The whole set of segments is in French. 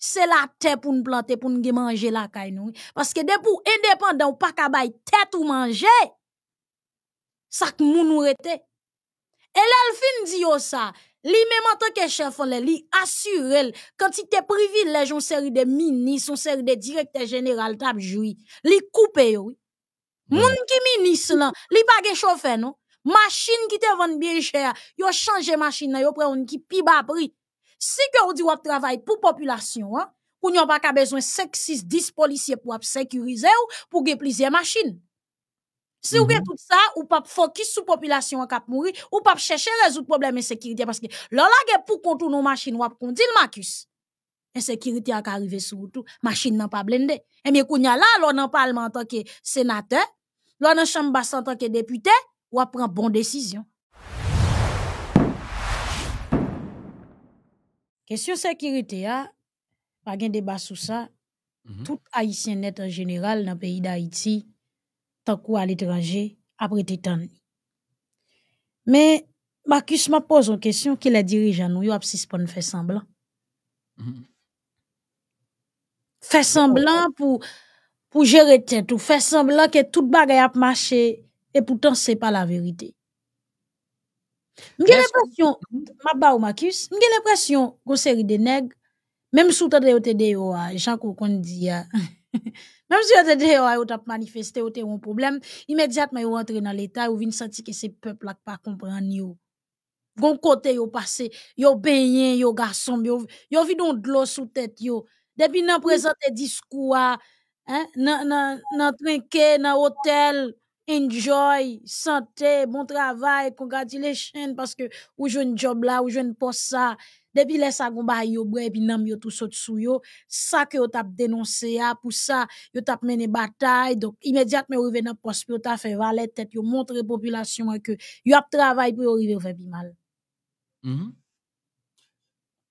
c'est la tête pour nous planter, pour nous manger la caille, nous. Parce que debout indépendant, pas qu'à bailler tête ou manger, ça que nous nous Et là, le fin dit ça. Lui même en tant que chef, on lui assure, quand il te privilège, on série des ministres, on série des directeurs généraux, t'as joué. Lui coupé, oui. Mm. Moun qui ministre, là, lui pas de chauffeurs. non? Machine qui te vendent bien cher, yo changé machine, yo prend une qui plus bas prix. Si vous ou di pour population, hein, ou pas pas de besoin 5, 6, 10 policiers pour sécuriser ou pour gen plusieurs machines. Si vous -hmm. ou mhm. tout ça, ou pa focus la population en kap mouri, ou pa chercher résoudre problème insécurité parce que l'on la pour pou kontou nou machine wap kondil Marcus. Insécurité a ka arrive sur tout, machine nan pas blende. Et eh bien avez là l'on nan parlement en tant que sénateur, l'on nan chambas en tant que député, ou a une bonne décision. question sécurité a hein? pas débat sur ça mhm. tout haïtien net en général dans le pays d'Haïti tant à l'étranger après t'étendre mais Marcus m'a posé une question qui le dirigeant nous yo a peu de semblant mhm. fait semblant pour pour gérer tête ou fait semblant que tout bagaille a marché et pourtant ce n'est pas la vérité Mge l'impression, ma ba ou Marcus, mge l'impression qu'on série de nèg même sous t'as de yote de yo, j'en qu'on dit, ah. même si yote de yo, yo tap manifesté, yo te un problème, immédiatement yo rentre dans l'état, ou vin senti que c'est peuple qui pas comprendre yo. Gon côté yo passé, yo baigné, yo garçon, yo, yo vidon de l'eau sous tête yo. Depuis nan présenté discours, ah, hein, nan, nan, nan trinqué, nan hôtel, enjoy, santé, bon travail, congratulations, parce que ou jeune job là, ou jeune poste ça, depuis les sagons ba yo bre, puis nam yo tout saute sous yo, ça que yo tap dénoncé a, ah, pour ça, yo tap mené bataille, donc immédiatement arrivé dans poste, yo ta fait valer tête, yo montre population que yo ap travail pour arriver faire mal. Mhm.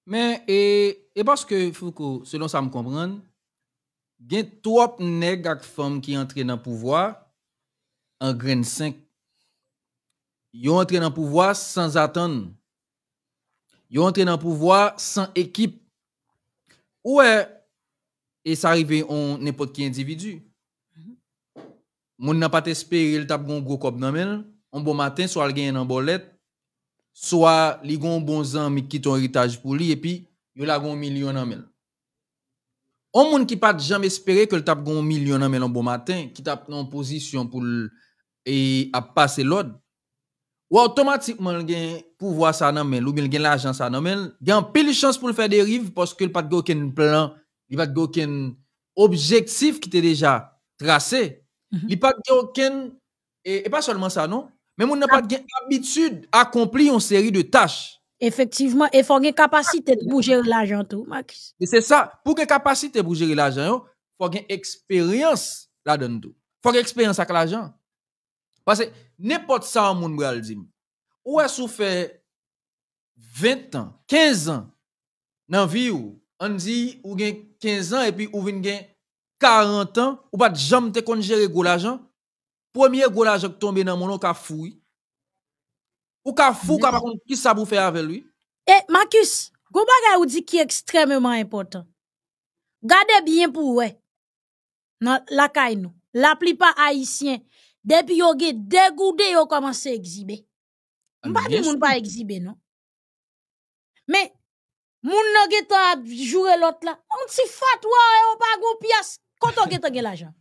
Mais, et, et, parce que Foucault, selon ça me comprendre, il y a trop nèg femmes qui entrent dans le pouvoir, en grain 5, ils ont entré dans le pouvoir sans attendre. Ils ont entré dans le pouvoir sans équipe. Ouais, et ça arrive on n'importe qui individu. Mm-hmm. Moun n'a pas espéré le tap un gros cop le un bon matin soit il gagne en bolette, soit li un bon zami qui un héritage pour lui et puis il a un million le monde. On moun qui pas jamais espéré que le tap un million dans le un bon matin, qui tape en position pour et a passé l'ordre, ou automatiquement il le pouvoir ça il y ou bien gagne l'argent ça a un peu de chance pour le faire rives parce que le pas de aucun plan, il pas de aucun objectif qui était déjà tracé. Il pas de et, pas seulement ça non, mais on n'a pas l'habitude d'accomplir une série de tâches. Effectivement, il faut une capacité de bouger l'argent tout, Max. Et c'est ça, pour une capacité de bouger l'argent, il faut une expérience là-dedans tout. Faut une expérience avec l'argent. Basè, nepot sa an moun moun al di m. Ou e sou fè 20 an, 15 an nan vi ou, an di ou gen 15 an e pi ou vin gen 40 an, ou bat jam te konjere goul ajan, pwemye goul ajan k tombe nan moun ou ka foui, ou ka fou kwa bakon ki sa bou fè avè lwi. E, Makis, gou baga ou di ki ekstremèman impotant. Gade bien pou ou e, nan lakay nou. La plipa ayisyen, depuis yo dégoûté, dégoudé yo commencé à exhiber on ah, pas dit moun pas exhiber non mais moun nan gen tan jouer l'autre là on si fatwa pas gon pièce quand ils gen tan gen l'argent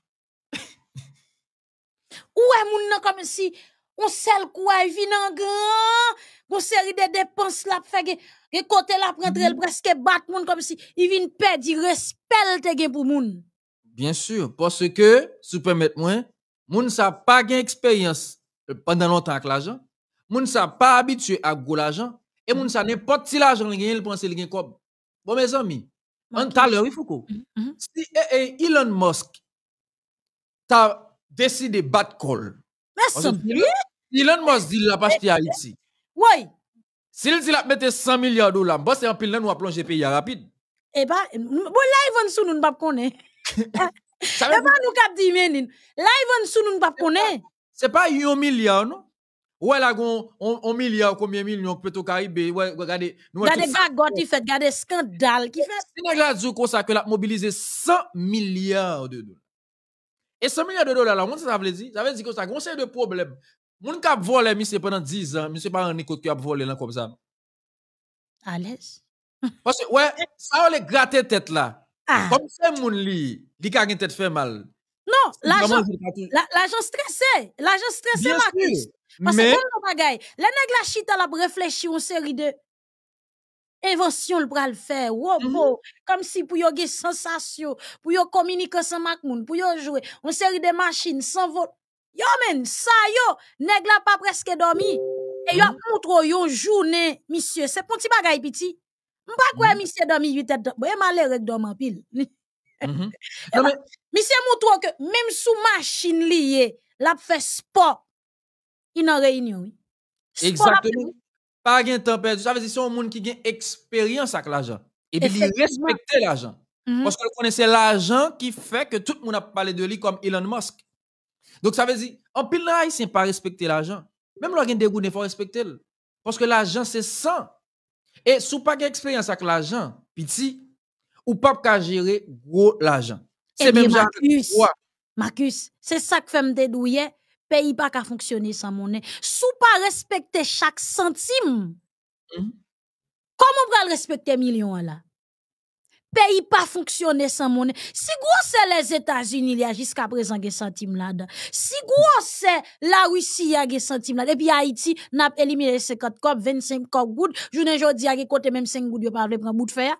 ou est moun nan comme si on sel quoi vin en grand pour série de dépenses là fait que côté là prendre mm. presque bat moun comme si il vin perdre respect te gen pour moun bien sûr parce que si vous permettez moi moun sa pas gen expérience euh, pendant longtemps avec l'argent, moun sa pas habitué à gros l'argent et moun sa n'importe si l'argent il gagne, il pense il Bon mes amis, en tout à l'heure, il faut quoi mm-hmm, mm-hmm. Si eh, eh, Elon Musk a décidé de battre col. Mais c'est Elon Musk dit l'a pas acheté Haïti. Oui. Si dit l'a mis 100 milliards de dollars, bon c'est un pile là nous a plongé pays rapide. Eh bien, bon là ils vont sous nous ne pas connaître. Ça veut menin. pas C'est pas 1 milliard non Ouais là on 1 milliard combien million plutôt Caraïbes. Ouais regardez, nous regardez bagot il fait regardez scandale qui fait. C'est là du comme ça que la mobiliser 100 milliards de dollars. Et 100 milliards de dollars là, on ça veut dire, ça veut dire que ça conseil de problème. Mon cap voler monsieur pendant 10 ans, monsieur pas un écoute qui a volé là comme ça. allez Parce que ouais, ça on les gratter tête là. Ah. Comme ça, mon li, li ka gen tête fait mal. Non, l'agent stressé, l'agent stressé Marcus. Parce que comme nos les nègres, la chita la réfléchir une série de invention le pral faire mhm. comme si pour yo des sensation, pour yo communiquer sans mak moun, pour yo jouer une série de machines sans vote. Yo men, ça yo, nègres pas presque dormi. Et yo mhm. montre yo journée, monsieur, c'est petit bagaille, petit pas quoi Monsieur dans 8 et dormi. Boye avec rek en pile. Mm -hmm. misye moutou que même sous machine liée, la fait sport. Il en réunion. Exactement. Pas de temps perdu. Ça veut dire que c'est un monde qui a expérience avec l'argent. Et puis il respecte l'argent. Mhm. Parce que vous l'argent qui fait que tout le monde a parlé de lui comme Elon Musk. Donc ça veut dire, en pile là, pas respecter l'argent. Même si il a des goûts, il faut respecter. Parce que l'argent, c'est sang. Et sous pas d'expérience avec l'argent, petit, ou pas gérer gros l'argent. C'est eh même Marcus, Marcus, c'est ça que fait me dédouiller. Pays pas qu'à fonctionner sans monnaie. Sous pas respecter chaque centime, mhm. comment on va respecter million là? pays pas fonctionner sans monnaie. Si gros c'est les États-Unis, il y a jusqu'à présent des centimes là-dedans. Si gros c'est la Russie, il y a des centimes là-dedans. Et puis Haïti, n'a éliminé 50 copes, 25 copes gouttes. Je ne jodi, il y a côté même 5 gouttes, il pas prendre bout de fer.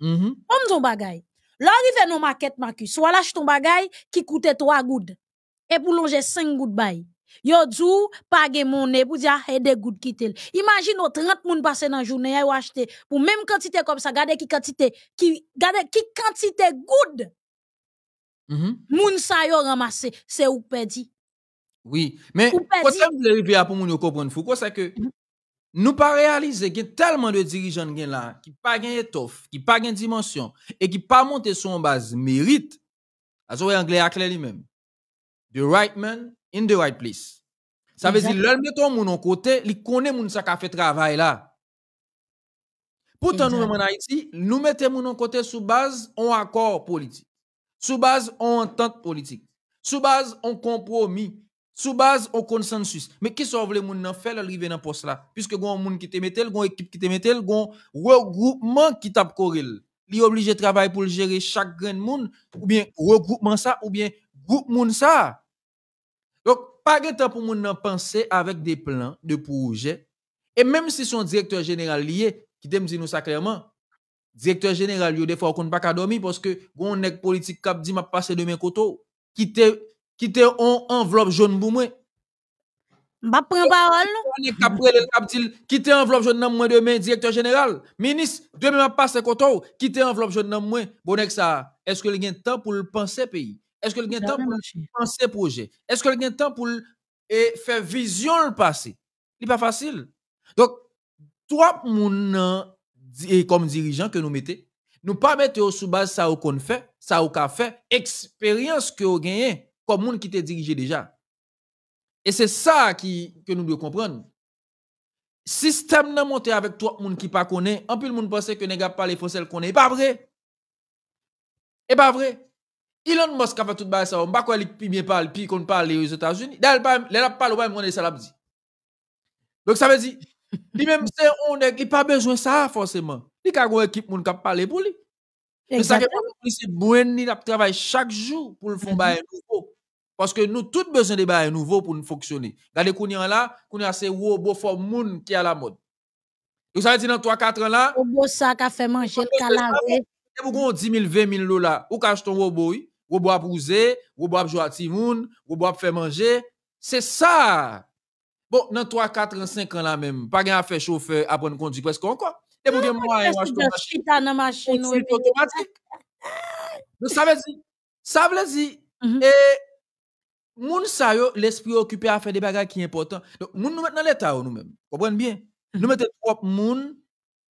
Mm mm-hmm. -hmm. On ton bagay. L'arrivée non maquette, Marcus, soit lâche ton bagay qui coûtait 3 gouttes. Et pour longer 5 gouttes bail. Yo djou, pa gen monnaie pou ah, e kitel. Imagine ou 30 moun passe dans journée jour pour achete pou même quantité comme ça gade ki quantité ki, gade ki quantité goud. Mhm. Moun sa yo ramasse. se ou pedi. Oui, mais. vous ça m de que tellement moun yo comprendre c'est nous qu'il de dirigeants gen la, ki qui gen etof, dimension, et gen pas monter ki son base mérite? E lui-même, The right man in the right place. Ça veut dire, l'on met ton moun en côté, il connaît moun sa ka fait travail là. Pourtant, nous en Haïti, nous mettons moun en côté sous base en accord politique, sous base en entente politique, sous base en compromis, sous base en consensus. Mais qui sauve les moun nan fait l'arrivée dans poste là? Puisque un monde qui te tel, une équipe qui te tel, un regroupement qui tape correl. Li obligé de travailler pour gérer chaque grain de monde, ou bien regroupement ça, ou bien groupe moun ça. Pas de temps pour moun nan penser avec des plans, de projets. Et même si son directeur général lié, qui te dit nous ça clairement, directeur général, yo des fois qu'on pas dormir parce que on nek politique cap dit m'a passé demain koto, qui te, qui te on enveloppe jaune pour moi. M'a prend parole. On est cap le cap dit te enveloppe jaune nan moi demain directeur général, ministre, demain m'a passé koto, te enveloppe jaune nan moi. Bon ça, est-ce que le gain temps pour le penser pays? Est-ce temps pour penser le projet Est-ce que le temps pour faire vision le passé? Ce n'est pas facile. Donc Trois personnes et comme dirigeant que nous mettez, nous pas mettre au sous base ça qu'on fait, ça qu'on fait, expérience que vous gagnez comme monde qui te dirigé déjà. Et c'est ça qui que nous devons comprendre. Système n'a monté avec trois personnes qui pas connaît, en plus le monde penser que parlent pas les qu'on connaît, pas vrai. Et pas vrai. Elon Musk a fait tout bail ça, on pas quoi il bien parle, puis qu'on parle aux États-Unis. D'ailleurs, il a parlé au même ça l'a dit. Donc ça veut dire lui même c'est on n'a pas besoin de ça forcément. Il a une équipe moun k'ap parler pour lui. Mais ça que c'est bon, il travaille chaque jour pour le fond bail mm-hmm. nouveau. Parce que nous tous besoin de bail nouveau pour nous fonctionner. Regardez qu'on là, qu'on a ces robots for moun qui à la mode. ça veut dire dans 3 4 ans là, robot ça qu'a fait manger le Et vous 10 000 20 000 dollars, ou cache ton robot, oui ou boire brouser, ou boire jouer à timoun, ou boire faire manger. C'est ça. Bon, dans 3, 4, 5 ans là même, pas gain à faire chauffeur, apprendre conduire presque encore. Et pour avez ah, moyen, acheter dans machine. C'est automatique. Donc ça veut dire, ça veut dire, mm-hmm. et moun gens yo, l'esprit occupé à faire des bagages qui sont importants. Donc, nous mettons dans l'état nous-mêmes. Comprenez bien? Mm-hmm. Nous mettons trois moun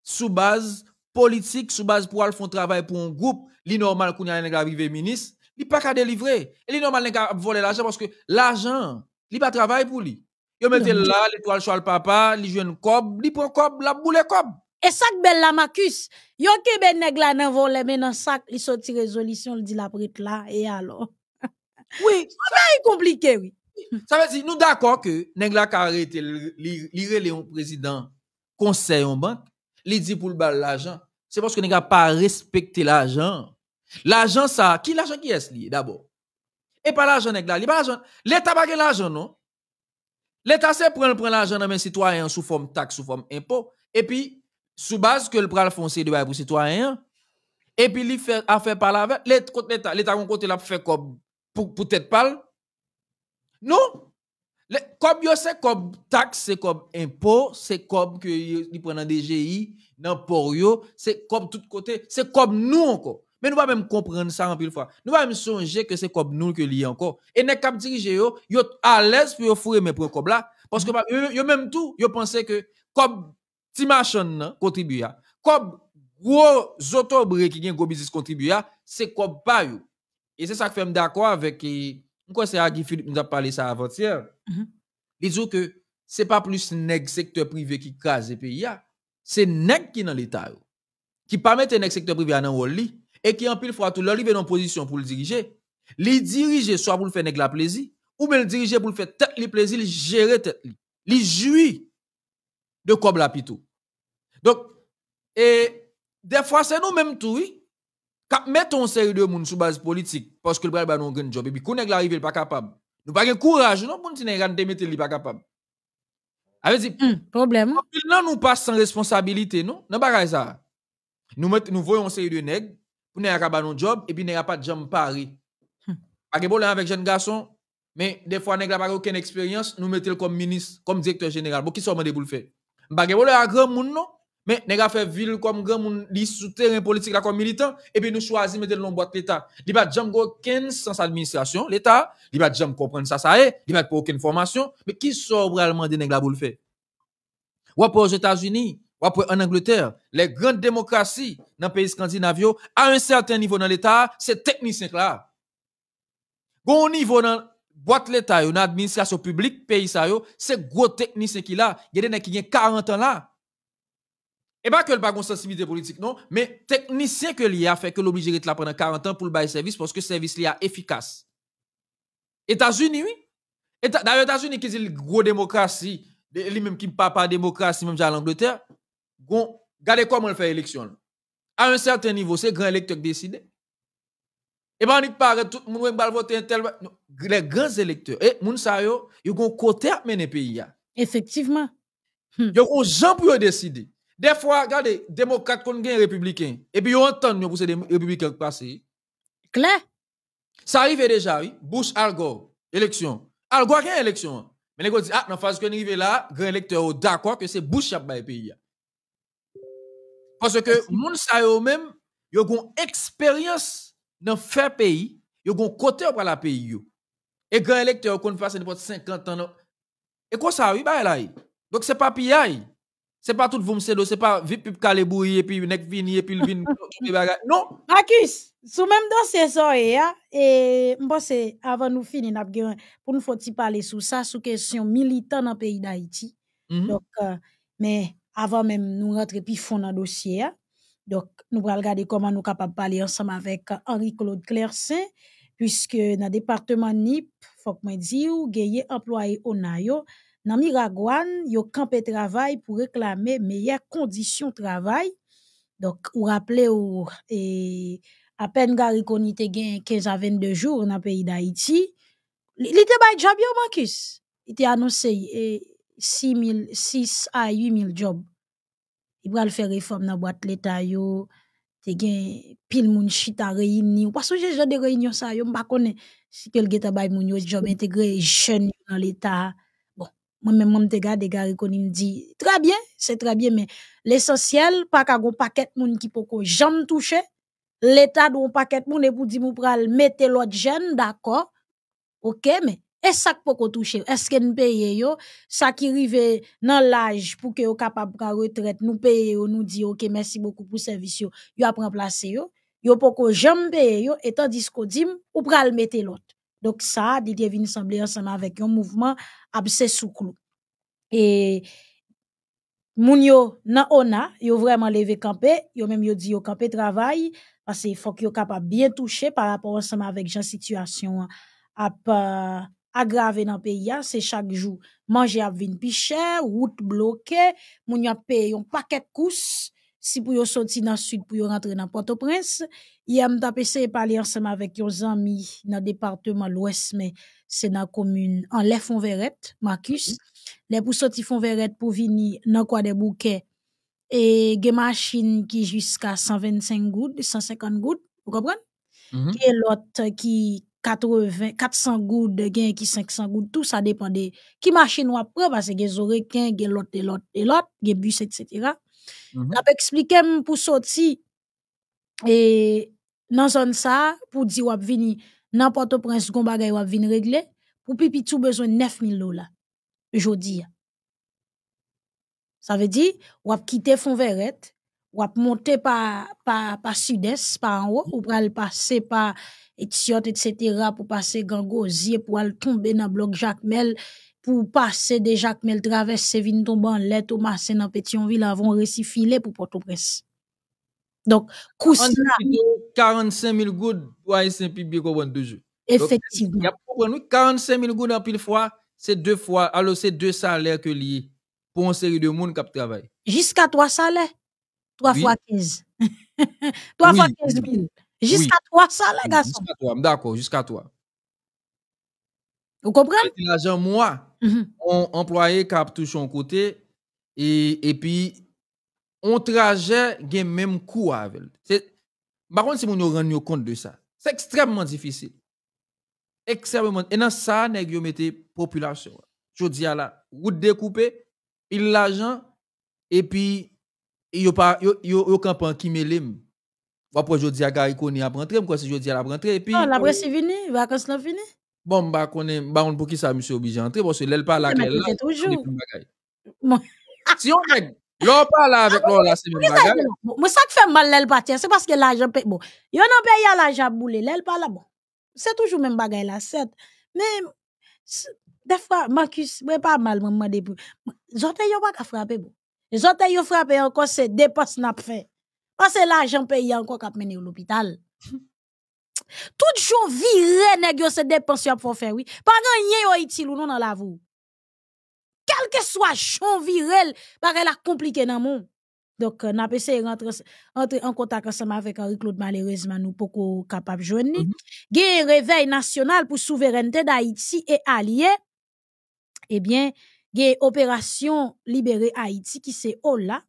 sous base politique, sous base pour aller faire travail pour un groupe. Li normal qu'on y a un arrivé ministre, il pas qu'à délivrer. Et normalement, normal qu'à voler l'argent parce que l'argent, il pas travail pour lui. Il mette là, l'étoile sur le papa, il joue un cob, il prend cob, la boule cob. Et ça que belle la Marcus, yo qui ben nèg là nan voler mais dans sac, il sorti résolution, il dit la prête là et alors. Oui, c'est compliqué oui. Ça veut dire nous d'accord que nèg là qui arrêté lire le président conseil en banque, il dit pour le bal l'argent. C'est parce que nèg pas respecté l'argent. L'argent, ça, qui l'argent qui est lié d'abord? Et pas l'argent avec là, l'État pas l'argent, non? L'État se prend, prend l'argent dans les citoyens sous forme taxe, sous forme impôt, et puis, sous base que le pral foncier de pour citoyens, et puis, il fait affaire par avec l'État, l'État, on côté là fait comme, pour, peut-être pas Non! Comme yo, c'est comme taxe, c'est comme impôt, c'est comme que prend prennent des GI, dans port c'est comme tout côté, c'est comme nous encore. Mais nous ne pouvons même comprendre ça en pile fois. Nous ne pouvons même songer que c'est comme nous que lié encore. Et nous cap dirigé, yo, yo à l'aise pour fourrer mes propres comme là. Parce que yo, mhm. bah, même tout, que comme Timachon hein, contribue, comme gros autobré qui gagne gros business contribue, c'est comme pas Et c'est ça que fait d'accord avec, quoi c'est Agui Philippe nous a parlé ça avant-hier. Mhm. Il dit que ce n'est pas plus le secteur privé qui crase le pays, hein. c'est nèg qui dans l'État. Qui permet un secteur privé à rôle et qui en pile fois tout leur arrive dans position pour le diriger, les diriger soit pour le faire nèg la plaisir ou bien le diriger pour le faire tête plaisir, le gérer tête li. Li jouit de comme la pitou. Donc et des fois c'est nous même tout oui. Quand mettons série de monde sous base politique parce que le bras non grand job et puis qu'on nèg l'arrive pas capable. Nous pas courage non pour nous nèg mettre li pas capable. Avec ah, dit hmm, problème. Non nous pas sans responsabilité non. Non bagaille ça. Nous voyons nous voyons série de nèg pour ne pas un job et puis ne pas de job Paris. Hmm. Pas de problème avec jeune garçon, mais des fois, nous pas aucune expérience, nous mettons comme ministre, comme directeur général. Pour qui sommes pour le faire? Pas de problème grand monde, non? Mais nous avons fait ville comme grand monde, sous souterrain politique comme militant, et puis nous choisissons de mettre dans boîte l'État. Il n'y pas de aucun sans administration, l'État. Il n'y a pas de comprendre ça, ça est. Il n'y pas aucune formation. Mais qui sort vraiment de nous pour le faire? Ou aux États-Unis, en Angleterre, les grandes démocraties dans le pays scandinaves, à un certain niveau dans l'État, c'est technicien là. Bon niveau dans boîte l'État, dans l'administration publique, pays ça, c'est gros technicien qui là. Il y a qui ont 40 ans là. Et eh pas ben, que le pas de sensibilité politique, non, mais technicien que l'IA a fait que l'obligé de là pendant 40 ans pour le bail service parce que le service l'IA efficace. États-Unis, oui. D'ailleurs, États-Unis qui dit gros démocratie, lui-même qui ne parle pas démocratie, même dans l'Angleterre, Gardez regardez comment on fait l'élection. À un certain niveau, c'est grand électeur qui décide. Et bien, on paraît tout le monde va voter un tel. Les grands électeurs, et eh, moun ils ont côté à mener pays. Effectivement. Ils hmm. ont gens pour décider. Des fois, regardez, démocrates contre républicains, et puis ils entendent pour des républicains passer. Clair. Ça arrive déjà, oui. Bush, Algo, Gore, élection. Al Gore, une élection? Mais les gens disent, ah, dans la phase qu'on arrive là, grand électeur oh, d'accord que c'est Bush qui a pays. Parce que moun sa yo même, yo gon expérience dans faire pays, yo gon côté pour la pays yo. Et grand électeur qu'on passe n'importe 50 ans. Et quoi ça oui bah là. Donc c'est pas pillage. C'est pas tout vous c'est c'est pas vip pip calébouille et puis nek vini et puis vin Non. Marcus, sous même ces ça et je ah, pense avant nous finir n'a pour nous faut parler sur ça sur question militant dans pays d'Haïti. Mhm. Donc euh, mais avant même nous rentrer plus fond dans dossier hein. donc nous allons regarder comment nous de parler ensemble avec euh, Henri Claude Clercain puisque dans département NIP faut que a des gayé employé NAYO. dans Miragouane travail pour réclamer meilleures conditions de travail donc vous rappelez ou à peine Gary 15 à 22 jours dans le pays d'Haïti. il était bay job Marcus. Il était annoncé, et 6, 6 à 8 000 jobs. Il va faire réforme dans la boîte l'État, te gain, pile moun chita réuni. pas genre de réunion ça, yo m'pa si quelqu'un geta bay moun job mm. intégré jeune dans l'état. Bon, moi même moi te garde gare très bien, c'est très bien mais l'essentiel pas ka gon paquet moun ki poko jam toucher. L'état don paquet moun et pour dire mettez pral l'autre jeune d'accord. OK mais est ça qu'on peut toucher est-ce que nous payons, ça qui arrive dans l'âge pour que vous capables de retraite, nous payons, nous disons, ok, merci beaucoup pour le service, yo a remplacé, à placer, yo vous pouvez jamais payer, et tandis qu'on dit, ou pral mettre l'autre. Donc ça, Didier vient sembler ensemble avec un mouvement abse sous clou. Et, moun yo, nan ona, yo vraiment levé campé, yo même yo dit yo campé travail, parce qu'il faut que yo capable bien toucher par rapport ensemble avec situation hein, aggravé dans le pays, hein. c'est chaque jour manger à vin pi route bloquée, moun payé un paquet de kous, si pou yo dans le sud pou yo rentre dans Port-au-Prince, yam tapè se parler ensemble avec yon zami département département l'Ouest, mais c'est dans commune, en en Fonveret, Marcus, lè pou sorti pour pou vini dans coin des bouquets. Et gen qui ki jusqu'à 125 goud, 150 goud, vous comprenez Mm -hmm. l'autre qui qui... 80, 400 goud, gen qui 500 goud, tout ça depande. qui machine parce que pase parce que ken, des lot, des l'autre, des l'autre, des bus, etc. Je peux expliquer pour sortir soti e nan ça, pour dire di vini, nan où prince, kon bagay wap vini régler, pour pipi tout besoin 9000 dollars jodi Ça veut dire di, wap quitter fond veret, pour monter par par sud-est, par en haut, ou pral passer par Etiot, etc., pou pour aller tomber dans le bloc bloc Jacmel, pour passer de Jacmel travesse vin en let ou mase dans Petionville de récifilé pour Port-au-Prince. Donc, kousina... 45 000 gouttes, pour un peu biye kouwen Effectivement. 45 000 goud en pile fois, c'est deux fois. Alors, c'est deux salaires que lié pour une série de monde qui travaille. Jusqu'à trois salaires 3 fois 15. 3 fois 15 000. Jusqu'à 3 ça, les mm, gars. Jusqu'à toi, mm, d'accord, jusqu'à 3. Vous comprenez? l'agent, moi, mm -hmm. on employé cap touche un côté et, puis on trajet a même coût avec. Par contre, si vous nous rendez compte de ça, c'est extrêmement difficile. Extrêmement. Et dans ça, nèg yo la population. Je dis à la route découpée, il l'argent et puis yo kampan ki me lem wapwen jodi a gari koni ap rentre mwen kwen se jodi al ap rentre l apres se vini, wakons la vini bon mwen ba koni, ba mwen pou ki sa mwen se obige antre, mwen se lel pa la ke la mwen se mwen pa la mwen sa ki fe mal lel pa ten se paske l ajan pe yon an pe yon l ajan moule, lel pa la se toujou mwen bagay la set mwen pa mal mwen mwen de pou zote yon wak a frape mwen bon. Les Zote yon frappe encore, ces dépenses pas fait. Parce que l'argent paye encore a mené l'hôpital. Tout jour viré, nèg yon se dépenses yon faire, oui. Pas gagné yon Haïti ou non dans la Quel que soit chon viré, par la compliqué dans moun. Donc, euh, n'a pas rentrer entre en contact ensemble avec Henri-Claude, malheureusement, nous qu'on capable jouer ni. Mm réveil national pour souveraineté d'Haïti et alliés Eh bien, gen opération libérer Haïti qui c'est o la,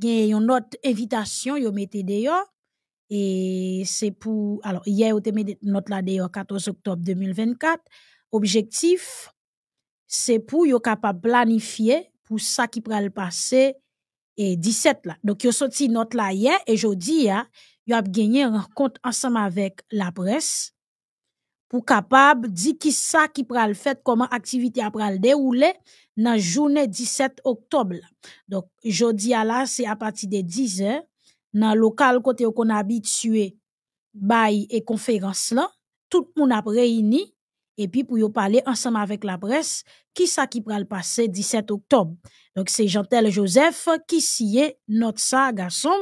gen yon note invitation yo mette deyo, et c'est pour alors hier ou te mette note la d'ailleurs 14 octobre 2024, Objectif, c'est pour yo planifier planifier pour ça qui pral passer e et 17 là donc yo sorti note la hier et jodi a yo a une rencontre ensemble avec la presse. Pour capable dit qui qui ki pral fait, comment après le pral na journée journée 17 octobre. Donc, jeudi jodi à la, c'est à partir de 10 heures Dans local local où on bail et et là, là, tout monde a réuni, et puis pour parler ensemble avec la presse, qui qui ki le passé 17 Donc, c'est Jean-Tel Joseph s'y est notre ça garçon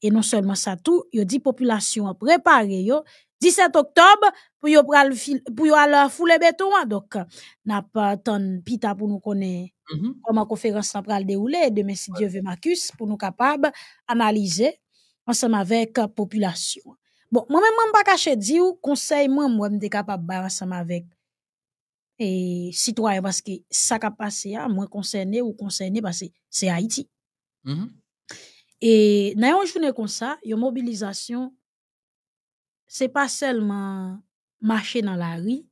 et non seulement ça, tout, il dit population préparée yo, 17 octobre pour y pral pour aller fouler béton hein. donc n'a pas tant pita pour nous connaître mm-hmm. comment conférence pral dérouler demain si Dieu veut Marcus pour nous capable analyser ensemble avec population bon moi même moi pas caché dire conseil moi moi me capable ba ensemble avec et citoyen parce que ça qui passé à hein, concerné ou concerné parce que c'est Haïti. Mm-hmm. Et dans une journée comme ça, il y une mobilisation c'est pas seulement marcher dans la rue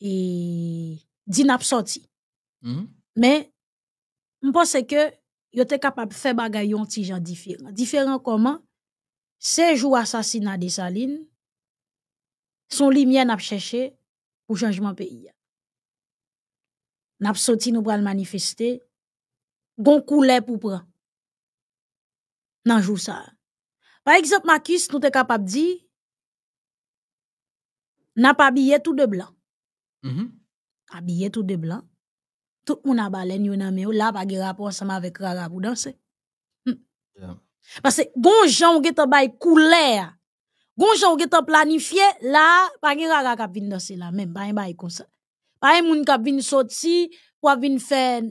et dire sorti. Mm-hmm. Mais je pense que vous était capable de faire des choses différentes. genre différent. Différent comment ces jours assassinat de Saline sont lumière n'a cherché pour changement pays. N'a sorti nous pour manifester pour prendre. Nan jour ça. Par exemple Marcus nous était capable de dire n'a pas habillé tout de blanc. Mm Habillé tout de blanc. Tout le monde a baleine, yon a yo, là, pas de rapport ensemble avec Rara pour danser. Hmm. Parce que, gonjan ou geta bay couleur, gonjan ou geta planifié, là, pas de Rara kap vin danser là, même, pas yon bay comme ça. Pas yon moun kap vin sorti, pour vin faire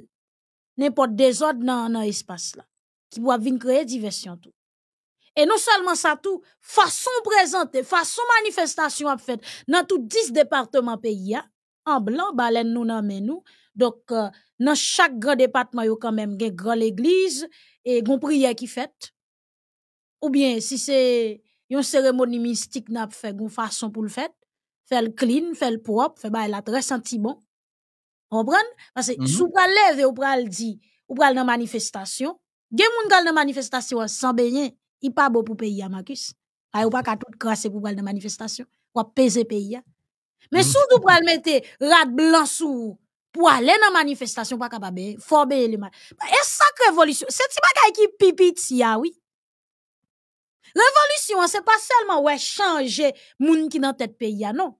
n'importe des ordres dans, dans l'espace là. Qui pour vin créer diversion tout. Et non seulement ça tout, façon présentée, façon manifestation a fait, dans tout 10 départements pays, hein. en blanc, blanc nous nous nan men donc euh, dans chaque grand département il y yo quand gen grand l'église et gon prière qui fait. ou bien si une une mystique, mystique n'a fait une façon pour le fait, fait le clean, le propre faire ba la très senti bon, parce que mm -hmm. sou pral prenez ou pral di, ou pral nan manifestation gen moun gal nan manifestation sans bien. Hein il pas bon pour pays Marcus. Il n'y ou pas qu'à tout crasser pour de manifestation. Ou à peser pays Mais surtout pour mettre rat blanc pour aller dans manifestation hein. pas capable former les et la révolution c'est ce qui pipiti ah oui révolution c'est pas seulement ouais changer moun qui dans tête pays ah non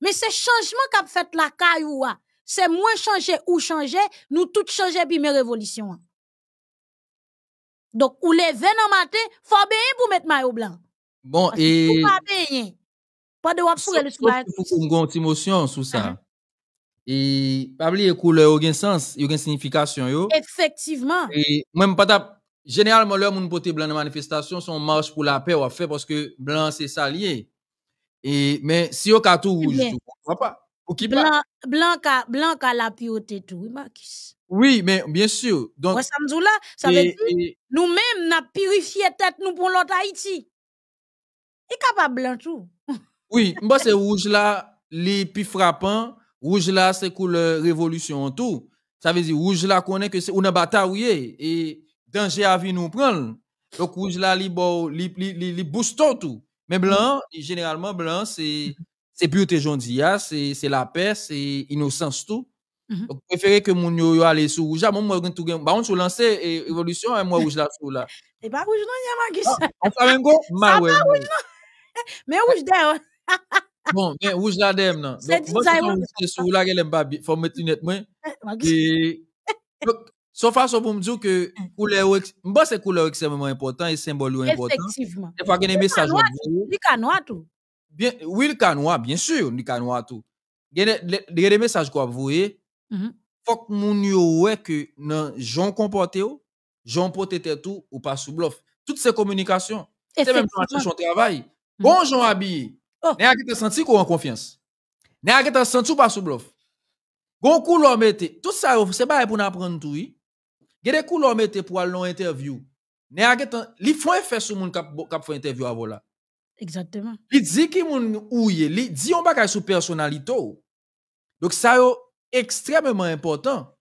mais c'est changement qu'a fait la caille ah. c'est moins changer ou changer nous tout changer puis mes révolution hein. Donc, ou 20 dans matin, faut bien pour mettre maillot blanc. Bon, et. Faut pas Pas de wap sur le Il Faut qu'on une émotion sur ça. Uh-huh. Et, pas oublier couleur, aucun sens, aucun signification, yo. Effectivement. Et, même pas ta, généralement, leur moun pote blanc dans manifestation, sont marche pour la paix, ou fait parce que blanc, c'est salier. Et, mais si yo ka tout rouge, tout, pas. Ou qui blanc, blanc, a la pioté tout, Marcus. Oui, mais bien sûr. Donc, ça veut dire nous-mêmes, nous purifié tête nous pour l'autre Haïti. Et capable blanc hein, tout. oui, moi c'est rouge là, les plus frappant. rouge là c'est couleur révolution en tout. Ça veut dire rouge là connaît que c'est une bataille et danger à vie nous prendre. Donc rouge là li li, tout. Mais mm. blanc, généralement blanc c'est pureté hein. c'est c'est la paix, c'est innocence tout. Mhm. Donc, préférez que mon yo aller sur rouge, ah, mon moi tout gain. Bah on se eh, eh, évolution et hein, moi rouge là sur là. Et pas eh, bah, rouge non, y'a ma ah, On fait un go, ma ouais. Mais rouge d'ailleurs. Hein. Bon, mais rouge là dem non. Donc moi c'est sur là qu'elle aime pas faut mettre une moi. donc Sauf façon pour me dire que mm. couleur bon c'est couleur extrêmement important et symbole important. Effectivement. Il faut gagner y message. des canoa tout. Bien, oui, le canoa, bien sûr, le canoa tout. Gagner des messages qu'on vous voyez. Mm-hmm. Fok moun yo wè ke nan jon kompote yo, jon pote tou ou pa sou blof. Tout se komunikasyon. Se même jan chè travay. Bon jon abye, oh. ne akite senti kou an konfians. ki te senti ou pa sou blof. Gon kou lò tout sa yo, se ba e pou nan pren tou yi. Gede kou lò mette pou al non interview. ki akite, li fwen fè sou moun kap, kap fwen interview avò la. Exactement. Li di ki moun ouye, li di yon bagay sou personalito. Dok sa yo, extrêmement important.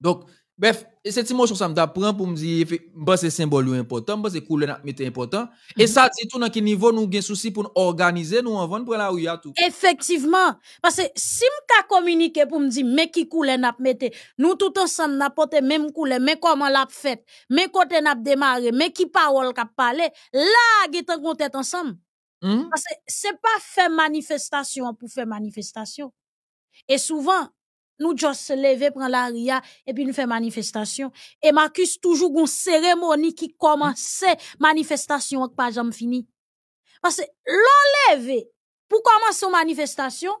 Donc, bref, cette émotion, ça me d'apprend pour me dire, bah, c'est symbole important, bah, c'est couleur cool, important. Et mhm. ça, c'est tout dans quel niveau nous avons souci pour nous organiser, nous en vendre pour la rue tout. Effectivement. Parce que si je communiquer pour me dire, mais qui couleur n'a nous tout ensemble n'a porté même couleur, mais comment l'a fait, mais côté n'a démarré, mais qui parole qu'a parlé, là, qui en tête ensemble. Mhm. Parce que c'est pas faire manifestation pour faire manifestation. Et souvent, nous juste se lever, la l'aria, et puis nous fait manifestation. Et Marcus, toujours une cérémonie qui commençait, manifestation, pas jamais fini. Parce que l'enlever, pour commencer une manifestation,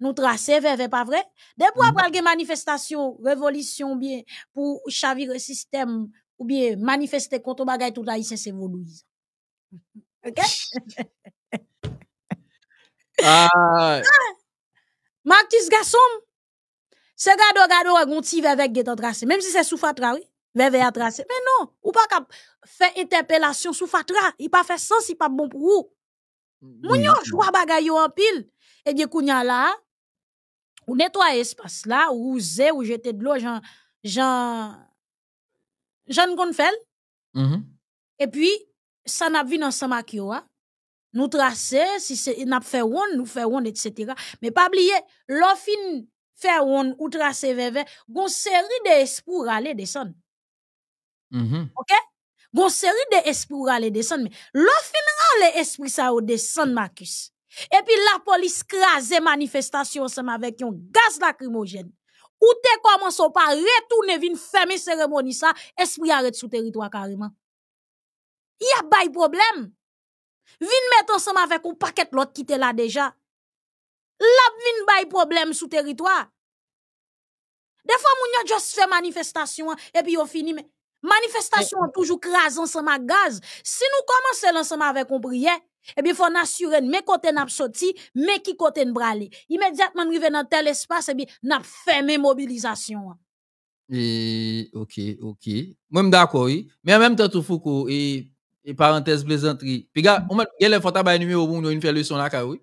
nous tracer vers, pas vrai. Dès pour mm. après manifestation, révolution, bien, pour chavirer système, ou bien manifester contre bagaille tout haïtien, c'est OK? Ah. Ah! Marcus Gasson, ce gado gado a gonti veve get a Même si c'est sous fatra, oui. Veve a tracé mais non, ou pas kap interpellation interpellation sous fatra. Il pa fait sens, si pas bon pour ou. Mm, Moun yo mm, mm. jwa bagay yo Et bien, kounya la, ou nettoie espace là ou ouze, ou jete de l'eau, jan, jan kon Et Mm -hmm. puis e pi, sa nap vi nan makioa, nous si se n'a fait won, nous fait won, etc. mais pas oublier l'offin faire une ou sévère, veve, série de aller descendre. Mm-hmm. OK? Gon série de pour aller descendre mais l'on fin l'esprit esprit ça au descendre Marcus. Et puis la police crase manifestation ensemble avec un gaz lacrymogène. Ou te commencé par pas retourner vin fermer cérémonie ça, esprit arrête sous territoire carrément. Il y a pas de problème. Vin mettre ensemble avec un paquet l'autre qui était là déjà. Lap vin bay problem sou teritwa. Defwa moun yo just fè manifestasyon, epi yo fini men. Manifestasyon an toujou kras an seman gaz. Si nou komanse lanseman avek kompriye, epi eh fò nasyuren me kote n ap soti, me ki kote n brale. Imediatman rive nan tel espasyon, eh epi n ap fè men mobilizasyon. Ok, ok. Mwen mdak woy. Mwen mwen mtentou fouk woy, e parentes blizantri. Piga, mwen fota bay nimi obon nou yon fè lison akawoy.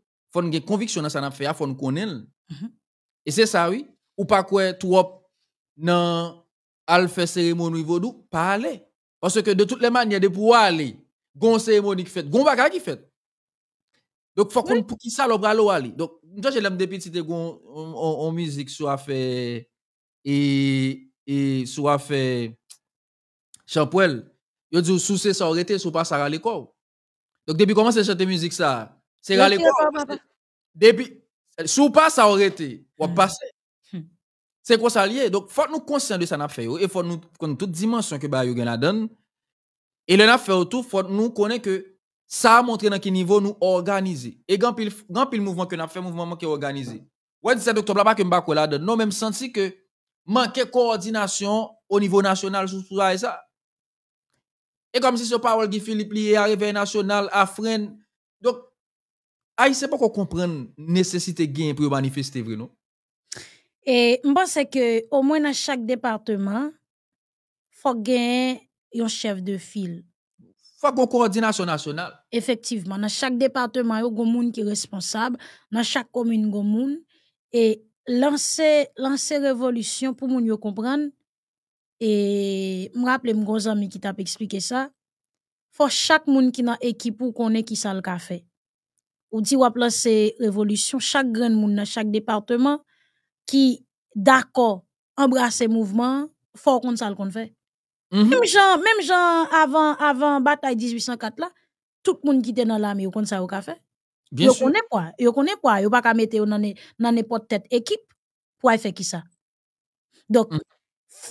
faut une conviction dans ça n'a fait ah, faut nous connaître mhm. et c'est ça oui ou pas quoi trop dans al faire cérémonie pas aller parce que de toutes les manières de pouvoir aller gon cérémonie qui fait gon bagarre qui fait donc faut qu'on pour qui ça aller donc moi j'ai l'aime depuis petit gon en musique soit fait et et soit fait Champoel, yo dit sous c'est ça aurait été sous pas ça à l'école. Donc depuis comment c'est chanter musique ça c'est là l'école. Depuis, sous pas, ça aurait été. Ou mmh. passer mmh. c'est quoi ça lié? Donc, faut nous conscients de ça, n'a fait. Et faut nous connaître toute dimension que nous avons donne. Et le n'a fait tout, faut nous connait que ça a montré dans quel niveau nous organiser. Et quand il mouvement que n'a fait, mouvement qui est organisé. Ouais, dis là que m'bako là même senti que manquait coordination au niveau national, tout ça et ça. Et comme si ce pas qui Philippe lié à réveil national, à freine. Donc, ah, sait pas qu'on comprenne nécessité gagner pour manifester vrai non et je pense que au moins dans chaque département faut gagner un chef de file faut une coordination nationale effectivement dans chaque département il y a un monde qui est responsable dans chaque commune il y a un monde et lancer lancer révolution pour que comprendre et me rappelle mon gros ami qui t'a expliqué ça faut chaque monde qui dans équipe pour ait qui ça le fait on dit wap lancer révolution chaque grand monde dans chaque département qui d'accord embrasser mouvement faut qu'on ça qu'on fait même mhm. gens même gens avant avant bataille 1804 là tout le monde qui était dans l'armée ou qu'on ça au café Bien yo connaît quoi yo connaît quoi yo pas qu'à mettre dans dans e, n'importe tête équipe pour faire qui ça donc mm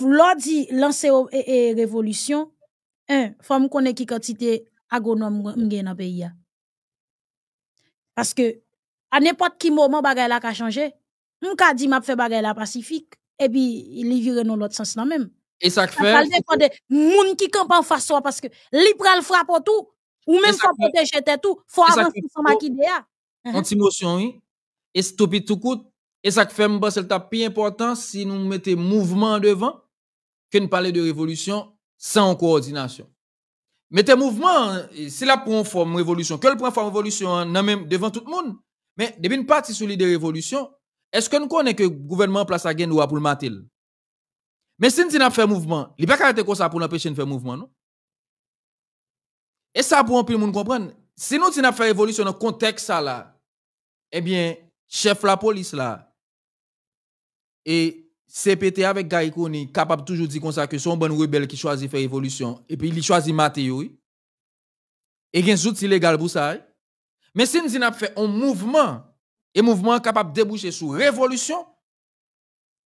-hmm. lancer e, e révolution un faut me connaît qui quantité agronome gagne dans pays parce que, à n'importe quel moment, bagaille choses changé. changé. avons dit m'a fait bagaille la pacifique, et puis, il y vire dans l'autre sens, même. Et ça que fait? faut dépend de moun qui campent en face, parce que, li pral frappe tout, ou même pas protéger tout, il faut avancer son maquidea. Ah. Uh-huh. Anti-motion, oui. Et stupide tout coûte. Et ça que fait, que c'est le plus important si nous le mouvement devant, que nous parler de révolution sans coordination. Mais tes mouvements, c'est là pour une forme révolution. Quelle première forme révolution non hein, même devant tout le monde. Mais depuis une partie sur l'idée révolution, est-ce que nous connaissons que le gouvernement place à gain ou pour le matil? Mais si nous avons fait mouvement, il n'y a pas de comme ça pour l'empêcher de faire mouvement, non? Et ça, pour un peu le monde comprendre, si nous avons fait révolution dans le contexte là, eh bien, chef la police là, et CPT avec Gary capable toujours de dire comme ça que son bon rebelle qui choisit faire évolution. Et puis il choisit Matteo. Et il y a un pour ça. Mais si nous avons fait un mouvement, et mouvement capable de déboucher sur révolution,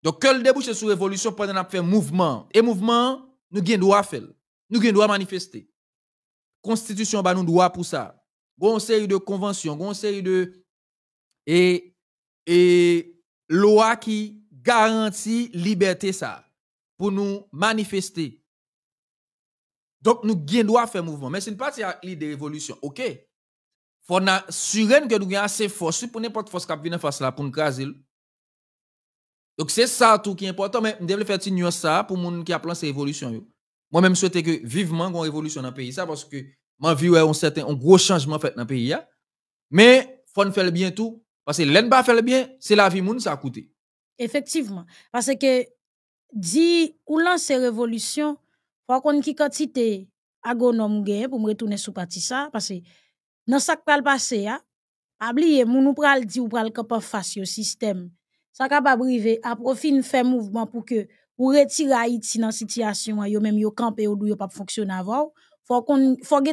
donc que le déboucher sur révolution pendant nous fait mouvement. Et mouvement, nous avons droit faire. Nous devons droit manifester. Constitution, nous droit pour ça. Gon série de conventions, gon série de. Et. Et. Loi qui garantie liberté ça pour nous manifester. Donc nous gien droit faire mouvement mais c'est une partie l'idée révolution. OK. Faut na que nous avons assez force pour n'importe force qui vient en face là pour nous craser. Donc c'est ça tout qui est important mais nous devons faire une nuance ça pour gens qui a ces révolutions. Moi même souhaiter que vivement qu'on révolution dans le pays ça parce que m'a vie un certain un gros changement fait dans le pays Mais Mais faut faire bien tout parce que l'en pas faire bien c'est la vie moun ça a coûté. Effectivement. Parce que, dit, ou lancer révolution, faut qu'on qui quantité agonome pour me retourner sous parti ça. Parce que, dans ce qui va passer, il hein, Ablie, moun nous pral di ou pral pas face au système. Ça capable brive, à profit fait mouvement pour que ou retire Haïti dans situation, hein, yo même yo campé ou ne yo pas fonctionner il Faut qu'on, faut que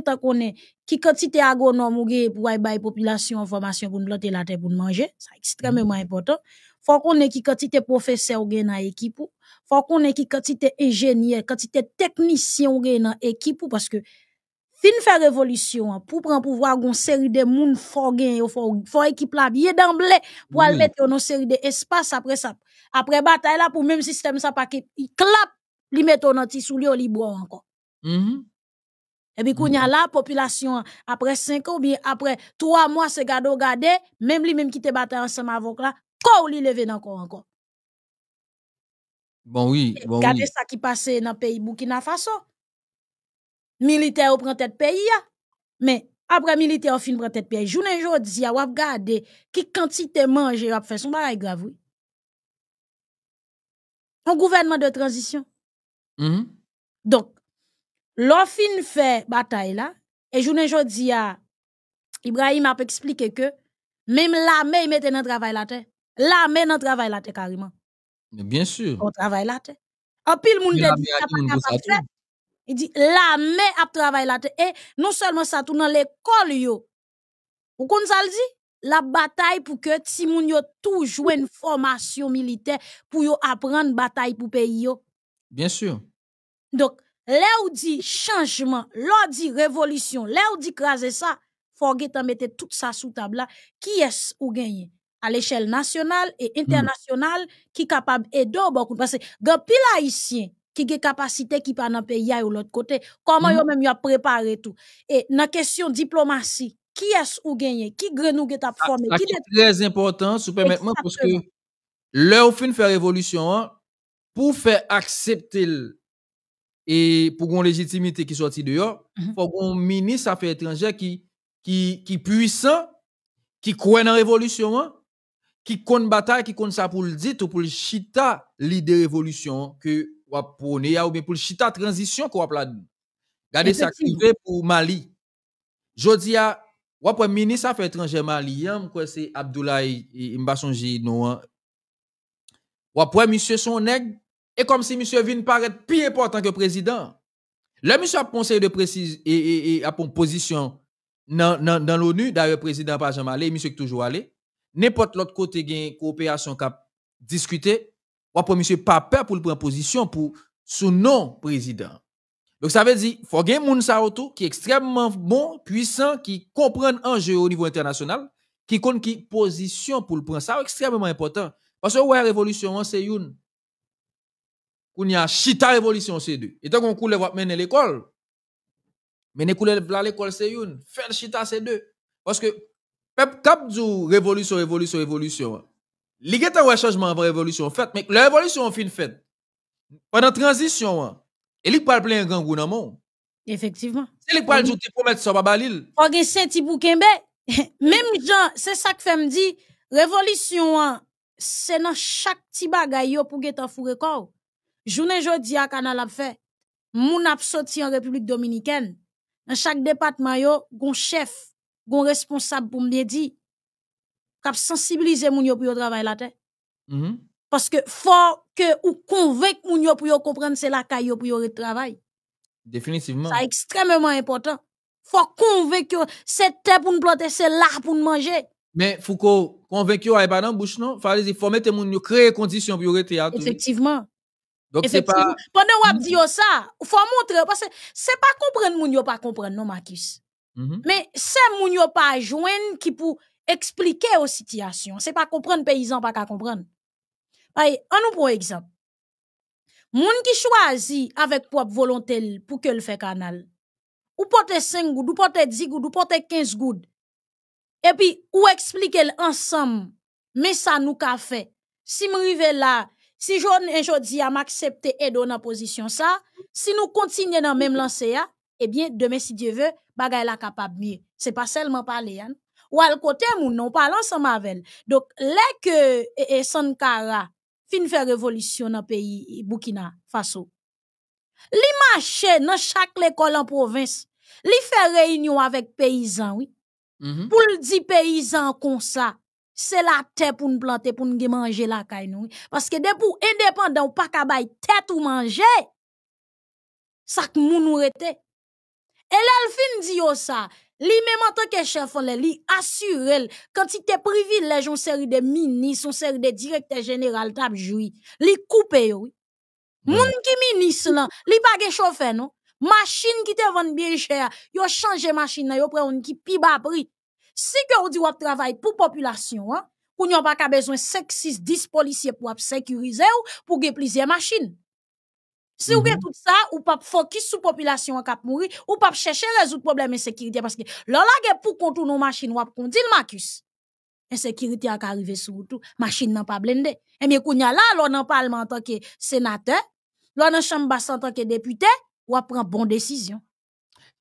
quantité pour aller une population formation pour nous planter la terre pour nous manger. C'est extrêmement mhm. important. Faut qu'on ait qui quantité professeur gagne dans équipe faut qu'on ait qui quantité ingénieur, quantité technicien gagne dans équipe parce que fin faire révolution hein, pour prendre pouvoir une série de monde faut gagner faut faut équipe là bien d'emblée pour aller mm. mettre une série de après ça. Après bataille là pour même système ça pas il clap il met ton anti sous li li bois encore. Mm-hmm. Et puis, quand y a mm-hmm. la population, après 5 ans ou bien après 3 mois, c'est gado gade, même lui même qui te battait ensemble avec là, encore li levé encore encore. Bon oui, bon Regardez ce ça qui passe dans le pays Burkina Faso. Militaire prend tête pays hein. mais après militaire fin prend tête pays. Journée jodi a wap qui quantité manger a fait son travail, grave oui. Un gouvernement de transition. Mm-hmm. Donc l'on fin fait bataille là et journée jodi a Ibrahim a expliqué que même l'armée mettait dans travail la terre. La main pas travaillé la tête carrément. bien sûr. On travaille la te. En pile monde dit il dit la main a travail la tête et non seulement ça tout dans l'école yo. Ou qu'on ça le dit la bataille pour que si moun yo toujours une formation militaire pour yo apprendre bataille pour pays yo. Bien sûr. Donc là on dit changement, là on dit révolution, là on dit craser ça, faut mettre tout ça sous table là qui est ce ou gagne à l'échelle nationale et hmm. internationale qui capable d'aider beaucoup. Parce que, grand pile qui a capacité qui pas dans pays ou l'autre côté, comment mm ont même a préparé tout. Et la question diplomatie, qui est-ce ou gagné, qui grenou ah, qui t'a formé, C'est très important, supermettement, parce que leur où fin faire révolution, hein, pour faire accepter et pour une légitimité qui sorti dehors, il mm -hmm. faut qu'on ministre affaires étrangères qui, qui, qui puissant, qui croit en la révolution, hein, qui compte bataille, qui compte ça pour le dit ou pour le chita l'idée révolution que vous prônez ou bien pour le chita transition qu'on va Regardez ça qui fait pour Mali. Jodi a, ou premier ministre affaires étrangères Mali, hein, quoi c'est Abdoulaye Mbasonji non. Ou hein. après monsieur son nèg et comme si monsieur vient paraître plus important que président. Le monsieur a pensé de précise et, et, et a position dans l'ONU, d'ailleurs président pas jamais allé, monsieur qui toujours allé n'importe l'autre côté gain coopération cap discuter ou pour monsieur pas peur pour prendre position pour son non président donc ça veut dire faut y moun sa tout qui extrêmement bon puissant qui un jeu au niveau international qui compte qui position pour le prendre ça extrêmement important parce que la révolution c'est une qu'on y a chita révolution c'est deux et tant on coule va mener l'école mener coule l'école c'est une faire chita c'est deux parce que peuple cap du révolution révolution révolution li gen tan changement avant révolution fait mais la révolution fin fait pendant transition et pas le plein grand dans nan mon effectivement c'est li le mm-hmm. jouté pour mettre ça balil. faut gen senti pou kembe même Jean c'est ça que fait me dit révolution c'est dans chaque petit bagaille pour gen tan fou record journée jodi a canal a fait mon ap sorti en république dominicaine dans chaque département a un chef gon responsable pour me dire cap sensibiliser moun yo pour yo travail la terre mm-hmm. parce que faut que ou convaincre moun yo pour yo comprendre c'est la caille pour yo travail définitivement c'est extrêmement important faut convaincre c'est terre pour nous planter c'est là pour nous manger mais Foucault, convaincre à pas dans bouche non, il faut mettre moun yo créer conditions pour rester à Effectivement. Donc c'est pas Pendant avez dit ça, faut montrer parce que c'est pas comprendre moun yo pas comprendre non Marcus. Mm-hmm. Mais c'est moun yo pas joine qui pour expliquer aux situation. C'est pas comprendre paysan pas ka comprendre. Allez, on nous prend exemple. Moun qui choisit avec propre volonté pour que le fait canal. Ou porter 5 goud, ou porter 10 goud, ou porter 15 goud. Et puis ou expliquer ensemble. Mais ça nous ka fait. Si arrivons là, si j'en jodi a m'accepte et donne la position ça, si nous continuons dans même lancer eh bien, demain, si Dieu veut, bagay la capable mieux. c'est n'est pas seulement parler. Hein? Ou à l'autre côté, nous parle ensemble avec Donc, là que et eh, eh, Sankara fin faire révolution dans le pays Burkina Faso, li marche dans chaque école en province, li fait réunion avec paysans, oui. Mm-hmm. Pour le dit paysans comme ça, c'est la terre pour nous planter, pour nous manger la caille, Parce que de pour indépendant, pas qu'à tête ou manger, ça que nous là, le fin dit yo sa, li en tant que chef te privilègent Quand il kantite privilej en série de ministres, en série de directeurs general Les joué. li sont yo. Moun ki ministre là, li bagè chauffeur non? Machine qui te vendent bien cher, yo changé machine yo prend qui pi bas prix. Si que ou dit, on travaille pour population, hein, ou n'y a pas besoin 5 6 10 policiers pour sécuriser ou pour gagner plusieurs machines. Si vous avez mhm. tout ça, ou pas focus sur la population à cap mourir, ou pas chercher à résoudre le problème insécurité. Parce que l'on a pour contour nos machines, ou pas dit le Marcus. Insécurité a arrivée sur tout. Machine n'a pas blende. Et eh bien, quand là, l'on pas parlé en tant que sénateur, l'on a chambre en tant que député, ou pas prendre bonne décision.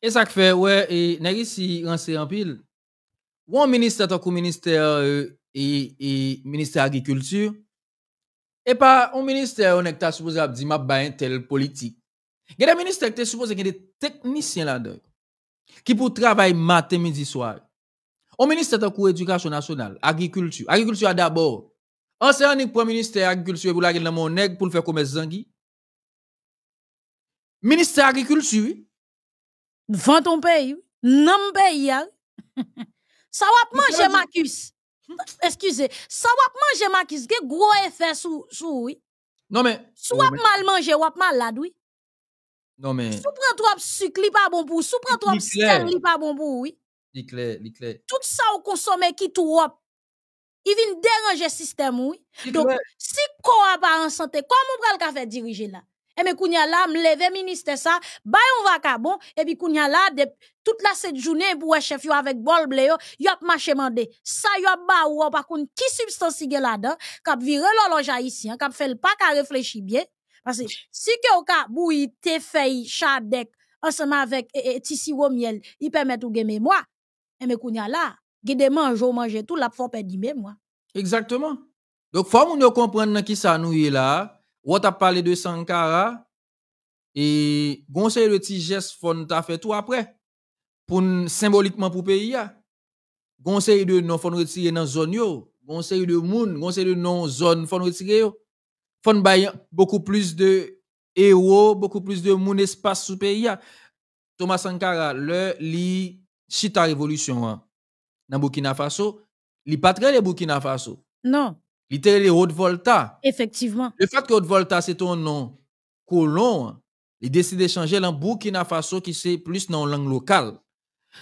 Et ça fait, ouais, et nest si on en pile? Ou un ministre, tant que ministère, euh, et, et ministère agriculture, E pa, ou minister ou nek ta soupoze ap di ma bayen tel politik. Gede minister te soupoze gen de teknisyen la dek. Ki pou travay maten midi swaj. Ou minister te kou edukasyon nasyonal. Agrikultur. Agrikultur a dabor. Anse anik pou minister agrikultur e pou lage laman ou nek pou l fè komè zangy. Minister agrikultur. Van ton pey, nanm pey ya. Sa wap man jè makus. Eskize, sa wap manje makiz, ge gro e fe sou non, non, ou? Non, sou wap mal manje, wap mal lad ou? Sou prent wap suk li pa bonpou, sou prent wap syen li pa bonpou ou? Tout sa ou konsome ki tou wap, i vin deranje sistem ou? Si ko wap an sante, kwa moun pral ka fe dirije la? et eh mais kounya là me lever ministère ça bay on vacabon et puis kounya là toute la cette journée pour chef avec bol bleu yo yo marché mandé ça yo ba ou par contre qui substance y là-dedans k'ap virer l'horloge haïtien k'ap fait pas qu'à réfléchir bien parce que si que au cas te fei, chadek ensemble avec tissi ou miel il permet ou gen mémoire et eh mais kounya là gede mange ou tout la faut perdre mémoire exactement donc faut nous comprendre qui ça nous est là ou t'a parlé de Sankara et conseil de petit geste fon t'a fait tout après pour symboliquement pour pays a. Conseil de non fon retirer dans zone yo, conseil de moun, conseil de non zone fon retirer yo. Fon bay beaucoup plus de héros, beaucoup plus de moun espace sous pays Thomas Sankara le li chita révolution dans Burkina Faso, li pas le Burkina Faso. Non. Il était Haute Volta. Effectivement. Le fait que Haute Volta, c'est ton nom colon, il décide de changer en Burkina Faso qui c'est plus dans la langue locale.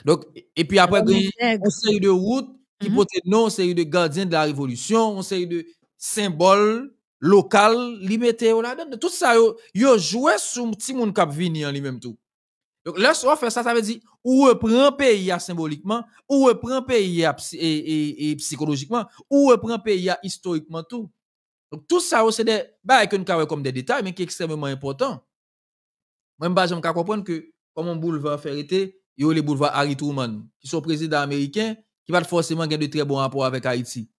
Donc, et puis après, il y a une série de routes qui mm -hmm. nom, série de gardiens de la révolution, une série de symboles locaux, liberté, tout ça, yo, a joué sur un petit monde qui venu en lui-même tout. Donc, lorsqu'on fait ça, ça veut dire ou un pays hein, symboliquement, ou un pays hein, et, et, et, psychologiquement, ou pays hein, historiquement tout. Donc, tout ça, c'est des comme des détails, mais qui est extrêmement important. Même, je comprendre que, comme un boulevard Ferreté, il y a les boulevards Harry Truman, qui sont présidents américains, qui va forcément avoir de très bons rapports avec Haïti.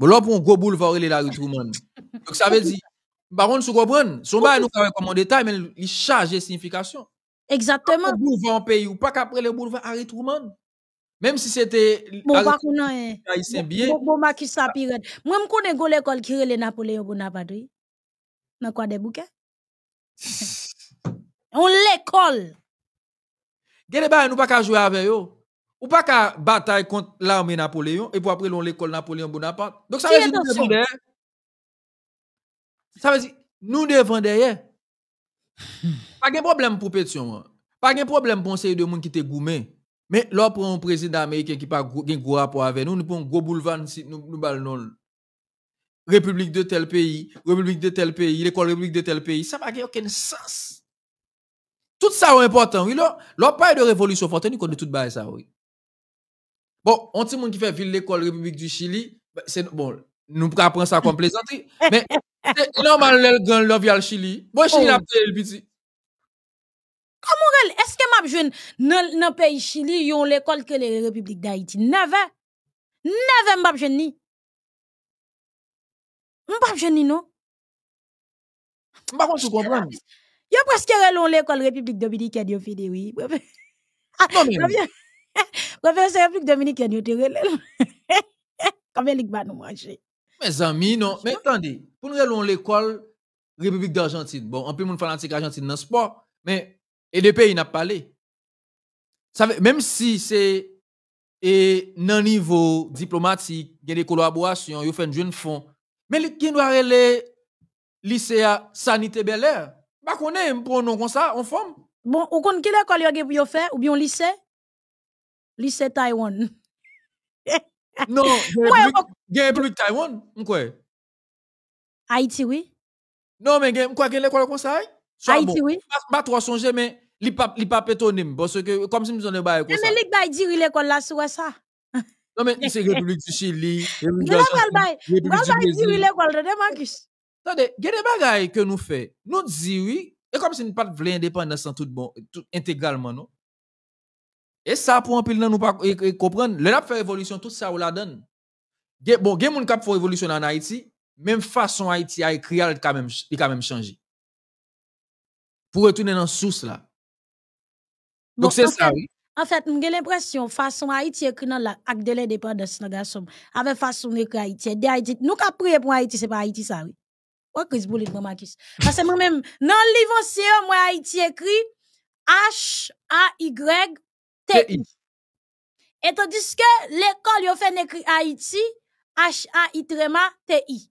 là, pour un gros boulevard, Harry Truman. Donc, ça veut dire, par contre, vous comprenez, son nous, comme un détail, mais il charge signification. Exactement. boulevard pays ou pas qu'après le boulevard Harry Truman. Même si c'était bon pas connait hein. haïtien bien. Bon, bon Marquis Sapirette. Moi me connais go l'école qui relé Napoléon Bonaparte. Dans quoi des bouquets On l'école. Gèle nous pas qu'à jouer avec eux. Ou pas qu'à bataille contre l'armée Napoléon et pour après l'école Napoléon Bonaparte. Donc ça veut dire nous devons Ça veut dire nous devons derrière. Pas de problème pour Pétion. Hein. Pas de problème pour les de monde qui te goumé. Mais là, pour un président américain qui n'a pas de gros rapport avec nous, nous prenons un gros boulevard, nous, nous République de tel pays, République de tel pays, l'école République de tel pays, ça n'a aucun sens. Tout ça est important. Oui, là, pas de révolution forte, nous connaissons tout ça. Oui. Bon, on dit qui fait ville l'école République du Chili, ben, c'est bon, nous prenons ça comme plaisanterie, mais c'est normal le grand Chili. Bon, Chili a oh. le petit. Comment est-ce que m'a joué dans le pays Chili yon l'école que les républiques d'Haïti 9 ans 9 ans m'a joué ni M'a ni non M'a pas joué comprendre Yon presque relon l'école république dominicaine yon fide oui Non mais la république dominicaine yon te combien de elle va nous manger Mes amis non Mais attendez Pour nous relon l'école république d'Argentine Bon un peu moun fanatique Argentine dans sport Mais et le pays n'a pas parlé. Ça même si c'est et nan niveau diplomatique, il y a des collaborations, il y a un fond. Mais qui doit aller lycée Sanité Bel Air? Bah, qu'on est un pronom comme ça, en forme. Bon, ou qu'on quelle école il y a faire, ou bien lycée? Lycée Taïwan. non, il y a plus Taïwan, quoi. Haïti, oui. Non, mais je crois a l'école comme ça. Haïti, oui. Pas trop songer, mais il pas pas pétonym. Parce que, comme si nous on est bail comme ça. Mais il bail dire l'école là, sur ça. Non, mais c'est République du Chili. République du Brésil. dire l'école de Marcus. Attendez, il y a des bagailles que nous faisons. Nous disons oui. Et comme si nous pas de indépendance en tout bon, tout intégralement, non? Et ça, pour un pile, nous pas comprendre. Le rap fait révolution, tout ça, on la donne. Bon, il y a des gens qui font évolution en Haïti. Même façon Haïti a écrit, il a quand même changé pour retourner dans la source là. Donc c'est ça, oui. En fait, j'ai l'impression, façon Haïti écrit dans l'acte de l'indépendance, avec façon écrit Haïti, de Haïti, nous qui prions pour Haïti, c'est pas Haïti ça, oui. Ou Chris Boulet, maman Parce que moi-même, dans le livre ancien, moi, Haïti écrit H-A-Y-T-I. Et tandis que l'école, il fait écrit Haïti, H-A-I-T-I.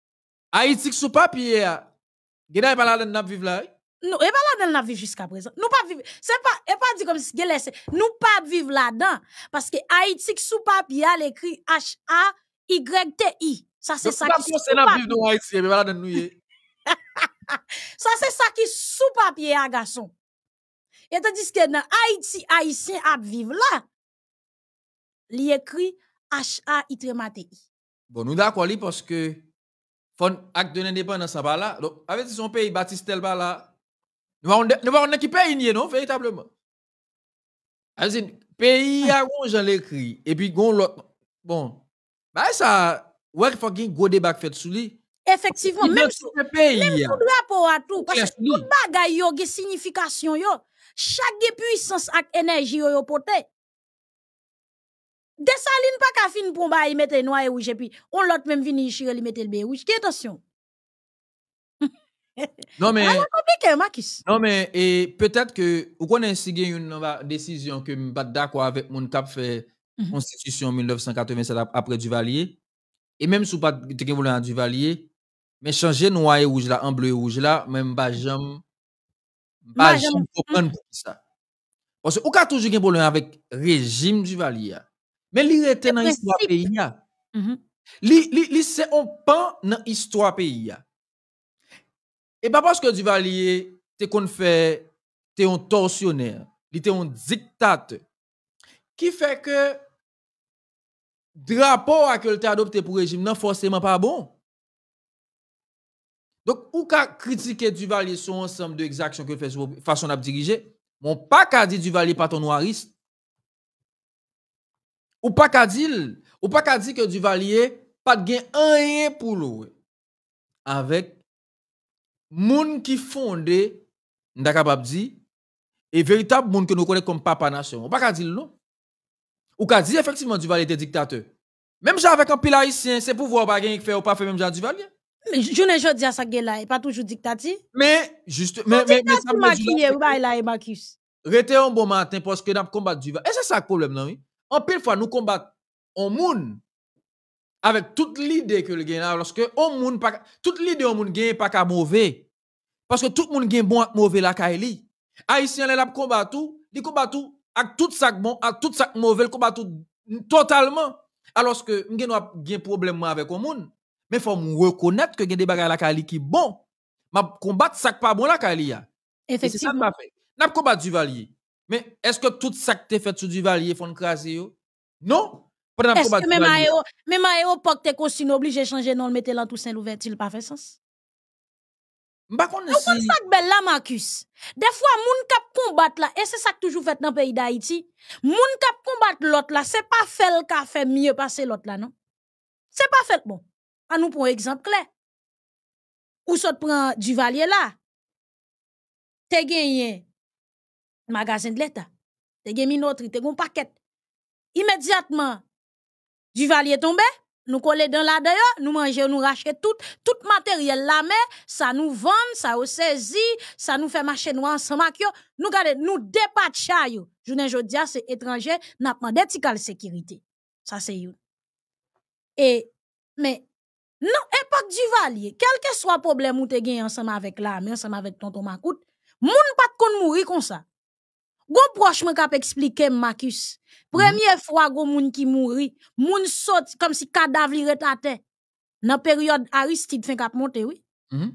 Haïti sous papier, Gena est pas euh, là dans la vivre là. Non, et pas là dans jusqu'à présent. Nous pas vivre, c'est pas et pas dit comme si Gena nous pas vivre là-dedans parce que Haïti sous papier elle écrit H A Y T I. Ça c'est ça qui sous papier. Nous Haïti, mais pas là dans nous. Ça c'est ça qui sous papier à garçon. Et tandis que dans Haïti haïtien à vivre là, il écrit H A Y T I. Bon, nous d'accord parce que fon acte de l'indépendance en bas Donc, avec son pays, Baptiste tel bas là, nous avons qui pays, non, véritablement. Alors, pays à j'en ah. l'écrit, et puis gon Bon, bah ça, ouais, il faut qu'il y ait un gros débat fait sur lui. Effectivement, même hein. sous drapeau à tout, parce que tout a une signification yo, chaque puissance une énergie yo yo pote. Desaline pas qu'à fin pour bay mettre noir et rouge et puis on l'autre même vini ici li mette le bleu rouge. attention. non mais ah, compliqué hein, Marcus. Non mais et peut-être que vous connaissez si une bah, décision que me pas d'accord avec mon cap fait mhm. constitution en constitution 1987 après Duvalier et même si sous pas te gen Duvalier mais changer noir et rouge là en bleu et rouge là même pas jamais pas jamais comprends pour mhm. ça. Parce que vous ka toujours gen problème avec régime Duvalier. Hein. Mais l'Irée était dans l'histoire du pays. Hein. Mm-hmm. c'est un pan dans l'histoire du pays. Hein. Et pas parce que Duvalier, c'est qu'on fait, un torsionnaire, un dictateur, qui fait que le drapeau que qui a adopté pour le régime n'est forcément pas bon. Donc, on pas critiquer Duvalier sur l'ensemble de d'exactions que fait façon à diriger, mon pas pas dire Duvalier patron noiriste. Ou pas qu'à dire, ou pas dire que Duvalier pas de rien pour louer. Avec moun qui fondé, on capable dire, et véritable monde que nous connaissons comme papa nation. Ou pas qu'à dire non. Ou qu'à dire effectivement Duvalier était dictateur. Même avec un pile haïtien, c'est pour voir pas faire ou pas fait même Duvalier. je ne dis à ça là, et pas toujours dictatif. Mais juste mais mais mais dit un bon matin parce que n'a combattre Duvalier. Et c'est ça le problème non oui. En pile fois, nous combattons au monde avec toute l'idée que le gain parce que tout pas toute l'idée au monde pas qu'à mauvais parce que tout le monde est bon et mauvais la kaili haïtien l'a combat tout li combat tout avec tout ça bon avec tout sac mauvais combat tout totalement alors que nous avons des problème avec les monde mais faut reconnaître que les des bagarre la kaili qui bon m'a combattre ça pas bon la kaili effectivement n'a combat valier mais est-ce que tout ça que tu fait sous Duvalier, font craser Non. Est-ce que même maillots même que tu es obligé de changer non, le mettre dans tout Saint-Louvert, il pas fait sens. Je ne sais pas si Marcus. Des fois, les gens qui combattent là, et c'est ça que toujours fait dans le pays d'Haïti, les gens qui combattent l'autre là, ce n'est pas fait le fait mieux passer l'autre là, non? Ce n'est pas fait bon. À nous pour un exemple clair. Ou tu prend Duvalier là? T'es as gagné magasin de l'État. Te gen minotri, te gon paquet. Immédiatement, Duvalier tombé, nous collons dans la d'ailleurs, nous mangeons, nous rachetons tout, tout matériel la me, ça nous vend, ça nous saisit, ça nous fait marcher, nous ansamak nous nou nous nou que c'est yo. pas jodia se n'a pas detikal sécurité, Sa se yon. non, mais non, epak Duvalier, que soit problème ou te gen ansama avec la l'armée, avec ton tonton makout, moun pat kon mourir comme ça. Go proche mwen kap explique Marcus. Hmm. fois fois gon moun ki mouri, moun sot comme si cadavre li retate. Nan période Aristide fin kap monte, oui. Hmm.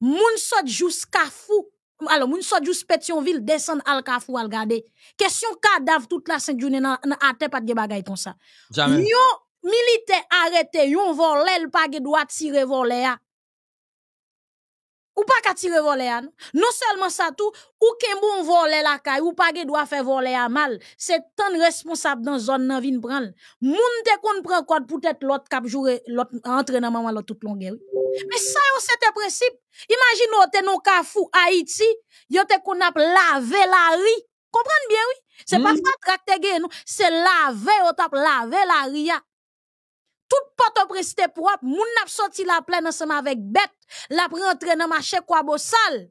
Moun sot jusqu'à kafou. Alors, moun sot jusqu'à Petionville, descend al kafou al gade. Question cadavre, toute la saint journée nan, nan ate pat ge bagay kon sa. Jamen. Yon milite arete, yon volel pa tirer tirer tire volea ou pas qu'à tirer voler à Non seulement ça tout, ou qu'un bon voler la caille, ou pas qu'il doit faire voler à mal. C'est tant de responsables dans la zone dans de prendre. Moun te qu'on prend quoi pour être l'autre cap jouer, l'autre entraînement dans l'autre toute longueur. Mais ça, c'est un principe. Imagine, on te non qu'à fou Haïti, y'a êtes qu'on a laver la riz. Comprenez bien, oui? C'est pas hmm. ça, tracter gué, non? C'est laver on laver la riz tout porte au propre, moun n'a sorti la plaine ensemble avec bête, la rentré dans marché quoi beau sale.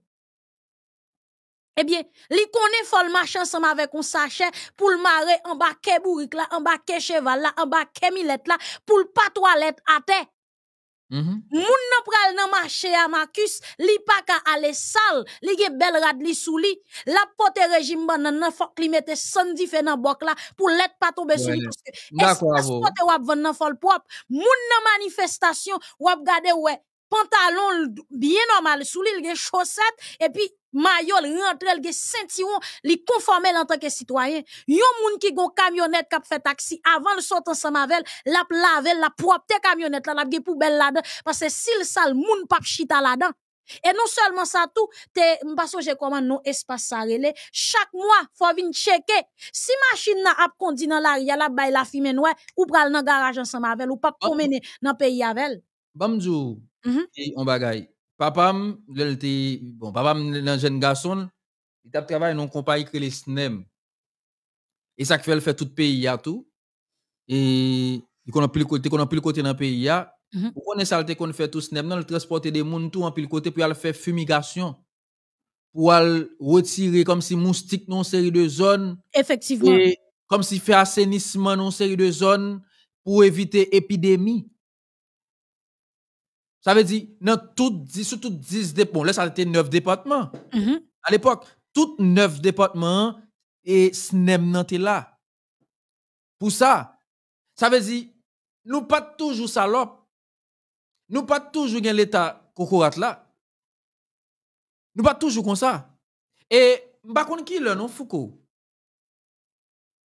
Eh bien, li konnen fol marché ensemble avec un sachet pour le marrer en bas bourrique là, en bas cheval là, en bas milette là, pour le pas toilette à terre. Mm-hmm. Moun nan pral nan mache a Marcus, li pa ka ale sal, li ge bel rad li sou li, la pote régime banan nan fok li mette sandi fe nan bok la pou let pa tombe sou li. Eske que pote wap ven nan fol pop, moun nan wap gade ouè pantalon bien normal sous lui, il chaussettes, et puis maillot rentre, il ceinturon, il conformer en tant que citoyen. Yon moun qui gon camionnette qui fait taxi, avant le sort ensemble avec, la plavel, la propre camionnette, la la poubelle là-dedans, parce que s'il sale moun pas chita là-dedans, et non seulement ça tout, t'es m'passo j'ai comment non espace ça Chaque mois, faut venir checker. Si machine n'a a conduit dans la la bay la femme ou pral dans garage ensemble avec ou pas ah. promener dans pays avec. Bamdjou, mhm. e on bagaille. Papam, bon, papam, un jeune garçon, il tape travail dans compagnie qui les SNEM. Et ça fait le fait tout le pays, a tout. Et il a plus le côté, a plus le côté dans le pays, on est connaissez ça, qu'on fait tout SNEM, non, le transporter des mouns tout en pile côté, puis elle fait fumigation. Pour retirer comme si moustique non série de zones. Effectivement. Et comme si fait assainissement non série de zones pour éviter épidémie. Ça veut dire, dans tout, sur 10 départements, là, ça a été 9 départements. Mm-hmm. À l'époque, tout 9 départements et SNEM pas là. Pour ça, ça veut dire, nous pas toujours salopes. Nous pas toujours dans l'État cocorat là. Nous pas toujours comme ça. Et, m'a contre, qui le non Foucault?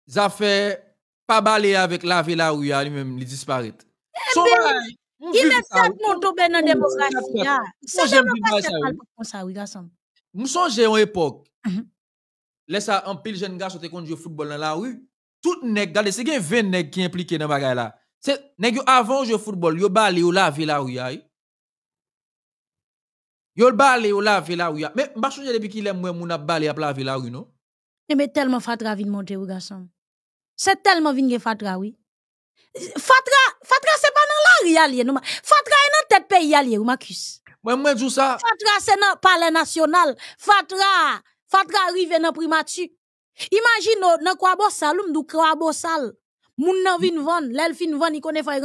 Ça fait pas baler avec la ville là où il lui-même, il disparaît. Eh il est ça que nous tombons dans la démocratie. Je ne pas si c'est comme ça, oui, garçon. Nous sommes en époque. Hum, hum. Laisse ça un pile jeune gars qui conduit au football dans la rue. Tout nèg gars, c'est gain 20 nèg qui impliqué dans bagaille là. C'est nèg avant jouer au football, yo balé ou lavé la rue ay. Yo balé ou lavé la rue. Mais m'pas changer depuis qu'il aime moi mon a balé à laver la rue non. Eh, mais tellement fatra vinn monter au garçon. C'est tellement vinn gain fatra oui. Fatra, Fatra pas pas dans la Fatra est dans tête pays, alye ou Moi, Moi Fatra c'est dans palais national. Fatra, Fatra arrive dans primatu. Imagine dans nan kwa bosal nous mdou kwa bosal. Moun nan vin van, lèl fin van, y konen banan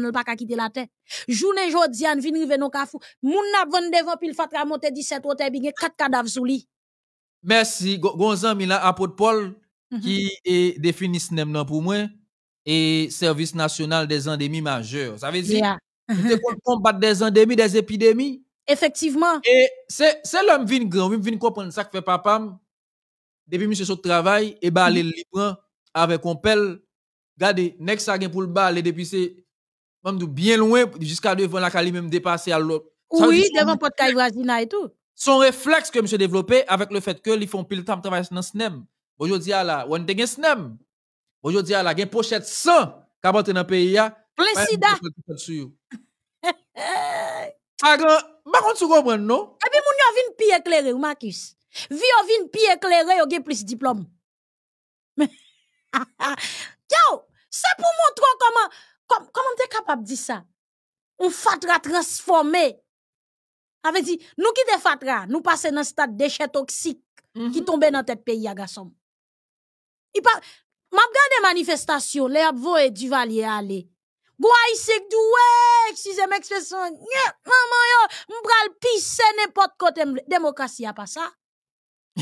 l pa la te. Joune jodi vin rive non kafou. Moun nan devant Fatra monte 17 sept binge cadavres. kadav sou Paul mhm. qui e définis nem nan pou et Service national des endémies majeures. Ça veut dire yeah. c'est combattre des endémies, des épidémies. Effectivement. Et c'est l'homme vient grand, vient comprendre ça que fait papa. Depuis monsieur son travail et bah mm. libre avec on pelle. Regardez, next ça pour le bal et depuis c'est bien loin jusqu'à devant la cali même dépasser à l'autre. Oui, devant porte voisina et tout. Son réflexe que monsieur développé avec le fait que fait font pile temps travail dans SNEM. Aujourd'hui là, on te SNEM. Aujourd'hui, y a une pochette sans, qui dans le pays. Plein sida. Par contre, tu comprends, non? Et puis, mon yon vin pi éclairé, ou Marcus. Vi yon vin pi éclairé, yon gen plus diplôme. Yo, c'est pour montrer comment, comment, comment t'es capable de dire ça. On fatra transformer. Avait dit, nous qui te fatra, nous passons dans stade déchets toxiques qui mm-hmm. tombait dans tête pays, garçon. Il parle, M'a gardé manifestation, le ap Duvalier aller. allez. c'est doué, excusez-moi, nye, maman yo, m'bral pisse pas. a pa ça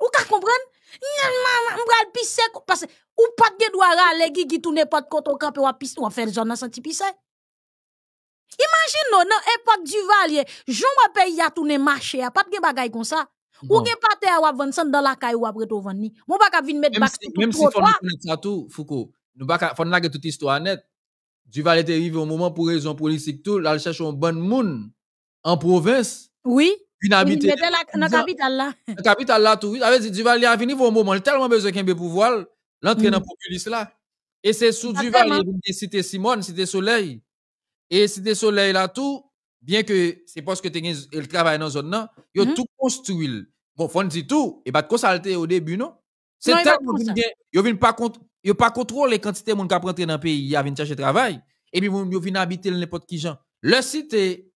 ou ka comprenne? Nye, maman, m'bral pisse, parce ou pas de droit rale tout n'importe pas ou kote ou a fait pise, wap fel Imagine, nan non du nan Duvalier, a, pas de bagay comme ça. Ou gen pate ou avan san dans la caille ou après tout vann ni. Mon pas ka vinn mettre back tout. Même si faut nous connaître ça tout Foucault. Nous pas ka faut nage toute histoire nette. Duval était arrivé au moment pour raison politique tout, là il cherche un bon monde en province. Oui. Il était dans la capitale là. La capitale là tout. avait dit, Duval il a venu au moment tellement besoin de pouvoir l'entrée dans mm. populiste là. Et c'est sous Duval il a cité Simone, cité Soleil. Et cité Soleil là tout bien que c'est parce que tu travailles dans la zone, ils ont mhm. tout construit. Bon, faut dit tout, et pas de consulter au début, non? C'est tellement ils viennent pas contrôlé pas contrôler les quantités de monde qui rentrent dans le pays, ils viennent chercher travail et puis ils viennent habiter n'importe qui gens. Le cité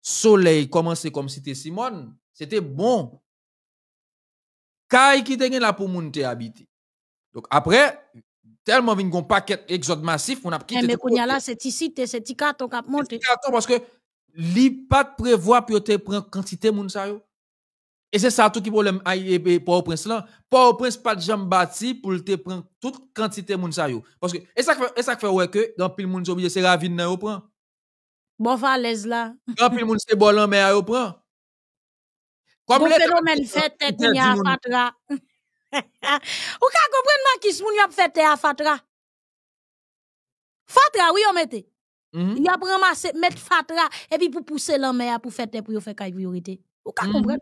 Soleil commençait comme cité Simone, c'était bon. caille qui était là pour monter habiter. Donc après tellement viennent un paquet exode massif, on a quitté eh, Mais a là c'est ici, c'est Ticaton qui a monté. parce que li pas prévoir pour te prendre quantité moun sa yo. Et c'est ça tout qui problème pour prince là. pour le prince pas de jambe bâti pour te prendre toute quantité moun sa yo. Parce que et ça fait et ça fait ouais que dans pile moun obligé c'est ravine nan yo prend. Bon valèze là. Dans pile moun se bolan en mer yo prend. Comme le phénomène fait tête ni à fatra. Ou ka comprendre ma qui moun y a fait à fatra. Fatra oui on mettait il y Il a ramassé, mettre fatra, et puis pour pousser à pour faire pour faire priorité. Vous mm -hmm. comprenez?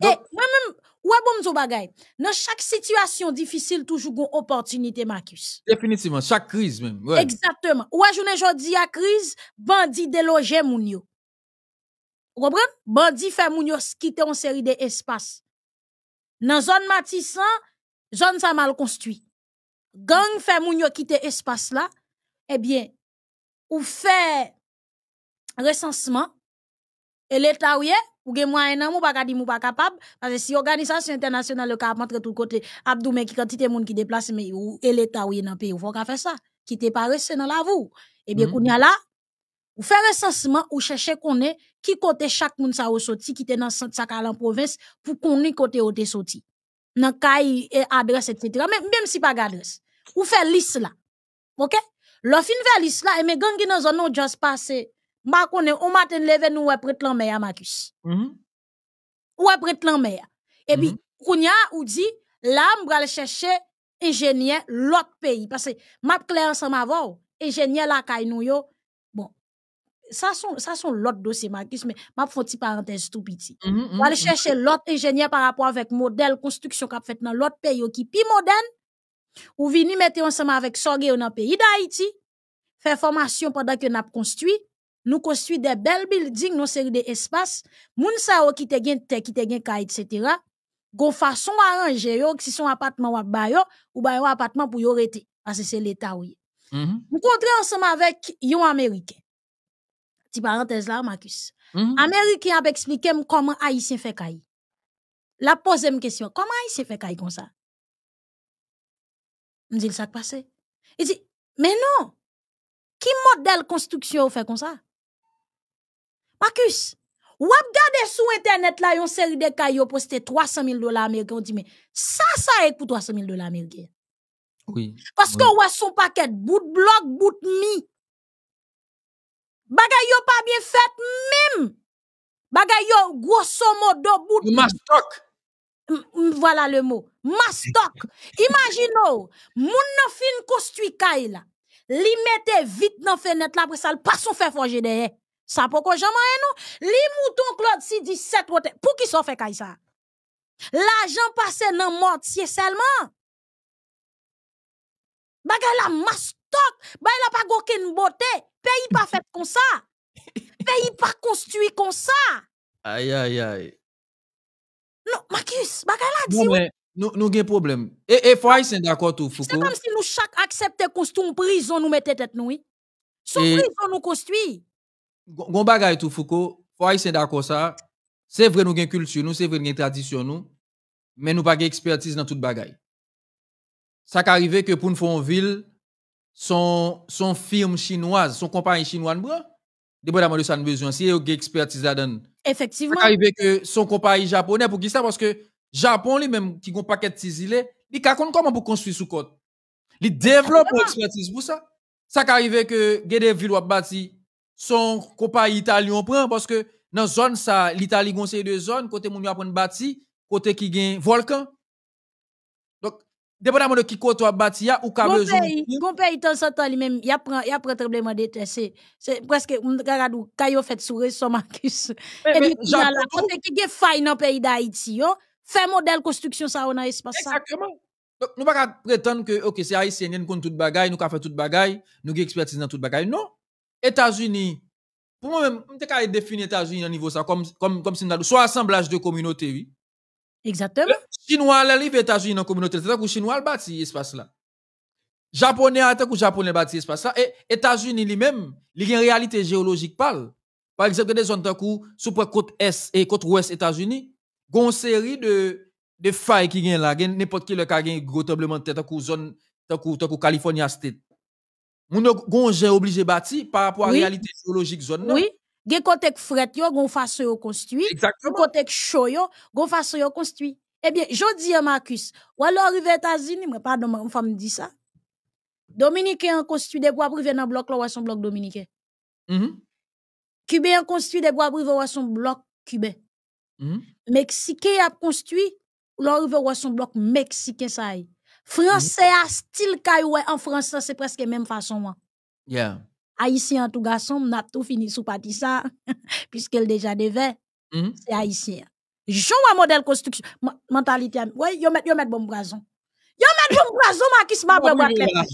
Donc... Et eh, moi-même, ouais, bon, zo bagay. Dans chaque situation difficile, toujours une opportunité, Marcus. Définitivement, chaque crise même. Ouais. Exactement. Ouais, journée aujourd'hui à crise, bandit déloger moun yo. Vous comprenez? Bandit fait moun yo quitter en série d'espaces. espaces Dans zone Matissan, zone ça mal construit. Gang fait moun yo quitter espace là, eh bien, ou fait recensement et l'état ou est ou gen moi un an ou pas capable parce que si organisation internationale le ka montre tout côté abdou mais qui quantité moun qui déplace mais ou et l'état ou est dans pays ou faut qu'on faire ça qui t'est resté dans la vous et eh bien mm-hmm. y a là ou fait recensement ou chercher qu'on est qui côté chaque moun sa sorti qui était dans centre sa en province pour connait côté ou t'est sorti dans caille et adresse etc. même même si pas adresse ou fait liste là OK Lo fin vel isla, e me gengi nan zon nou jaz pase, ma konen, ou maten leve nou wepre tlan meya, Makis. Mm-hmm. Wepre tlan meya. E bi, mm-hmm. kounya ou di, la m wale cheshe enjenyen lot peyi. Pase, map kleran san ma vo, enjenyen la kay nou yo. Bon, sa son lot dosi, Makis, me map foti parantez stupiti. Wale cheshe lot enjenyen par rapport vek model konstruksyon kap fet nan lot peyi yo ki. Pi modern, ou vini mette ensemble avec Sorge dans le pays d'Haïti, faire formation pendant que nous construit, nous construit des belles buildings, nous des espaces, moun gens qui te gen te, qui te gen ka, etc. Gon façon un yo, si son appartement ou un ou un appartement pour yo rester, ah, parce que c'est l'État Oui. Mm-hmm. Nous contre ensemble avec les Américain. Ti parenthèse là, Marcus. Mm-hmm. Américain a expliqué comment Haïtien fait caï. La pose m question, comment Haïtien fait caï comme ça? me dit ça passé. Il dit mais non. Qui modèle construction fait comme ça Marcus, ou regardé sur internet là une série de vous posté 300 000 dollars américains on dit mais ça ça est pour 300 000 dollars américains. Oui. Parce oui. que ouais son paquet bout de bloc bout de mi. Bagay yo pas bien fait même. Bagay yo grosso modo bout de stock voilà le mot, mastoc. imaginez moun nan fin construit kay la, li mette vite nan fenêtre la, après ça, le son fait forger derrière. Ça pourquoi jamais non? Li mouton Claude si 17 pour qui sont fait kay ça? L'argent passe nan mortier seulement. Baga la mastoc, Ils la pas goken beauté, pays pas fait comme ça. Pays pas construit comme ça. Aïe aïe aïe. Non, Marcus, bagala dit. Non, mais nous avons un problème. Et il faut être d'accord tout, Foucault. C'est comme si nous chaque accepter construire une prison, nous mettons tête nous. Son ce prison nous construit. Gon bagaille tout, Foucault. Faut d'accord ça. C'est vrai, nous avons une culture, nous, c'est vrai, nous avons une tradition, nous. Mais nous n'avons pas d'expertise dans tout bagay. Ça arrive que pour nous faire une ville, son, son firme chinoise, son compagnie chinoise, bro, de bon amour de ça, nous avons besoin. Si y a une expertise à Effectivement. Arrivé que son compagnie japonais pour qui ça parce que Japon lui-même qui un paquet de îles, il a comment pour construire sous côte. Il développe l'expertise expertise pour ça. Ça qui que des a bâti son compagnie italien prend parce que dans zone ça l'Italie conseille deux zones, côté moun apprendre bâti côté qui gagne volcan Deponan moun de ki koto a bati ya ou ka bejoun. Goun peyi tan satan li men, ya pran problemo de te se. Se preske, moun de ka radou, kayo fet soure son Marcus. E di ki ala, moun de ki ge fay nan peyi da Haiti yo. Fè model konstruksyon sa ou nan espasa. Eksakèman. Nou baka pretan ke, ok, se a yi sènyen kon tout bagay, nou ka fè tout bagay, nou ge ekspertise nan tout bagay. Non, Etats-Unis, pou moun men, moun te ka yi e define Etats-Unis nan nivou sa, kom sin nadou, sou asemblaj de kominote vi. Exactement. Les chinois, aux États-Unis dans la communauté, c'est-à-dire que Chinois chinois bâti espace là. Japonais, cest que japonais bâtissent espace là. Et États-Unis lui-même, il y a une réalité géologique parle. Par exemple, des zones où, sur la côte est et côte ouest États-Unis, il une série de, de failles qui sont là. N'importe qui le cas, il est a un gros tremblement de tête, zone, tant California State. Mon gonge obligé bâtir par rapport à la réalité géologique zone. Oui gen kote k fret yo gon fase yo construit gen kote k chaud yo gon yo construit eh bien jodi à Marcus ou alors rive États-Unis mais pardon mon femme dit ça Dominicain, en construit des bois privés dans bloc là ou son bloc dominicain mm-hmm. Cubain en construit des bois privés ou son bloc cubain Mexicain construit là, rive ou son bloc mm-hmm. mexicain ça y. Français a style caillou en français c'est presque même façon yeah haïtien tout garçon, n'a tout fini sous parti ça, puisqu'elle déjà devait, mhm. c'est haïtien. Jean un modèle construction, mentalité, oui, yo met, yo met bon brazon. Yo met bon brason, ma qui se oui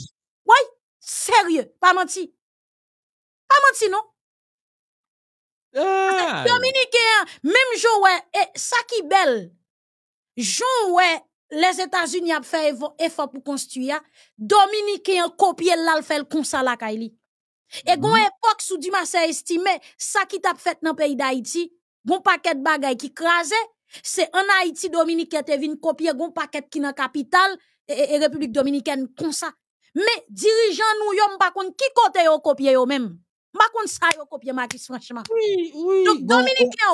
Oui, sérieux, pas menti. Pas menti, non? Ah. même jour, ouais, et ça qui belle, Joue ouais, les États-Unis ont fait effort pour construire, Dominicain copier là, le comme ça la Kylie. Et gon mhm. époque sou di estimé ça qui t'a fait dans le pays d'Haïti, paquet de bagay qui krasè, C'est en Haïti qui te vin kopye gon paquet ki nan capitale et République dominicaine comme ça mais Me dirijan nou yo qui ki kote yo kopye même menm. Mbakon sa yo kopye Makis franchement Oui, oui. Donc bon,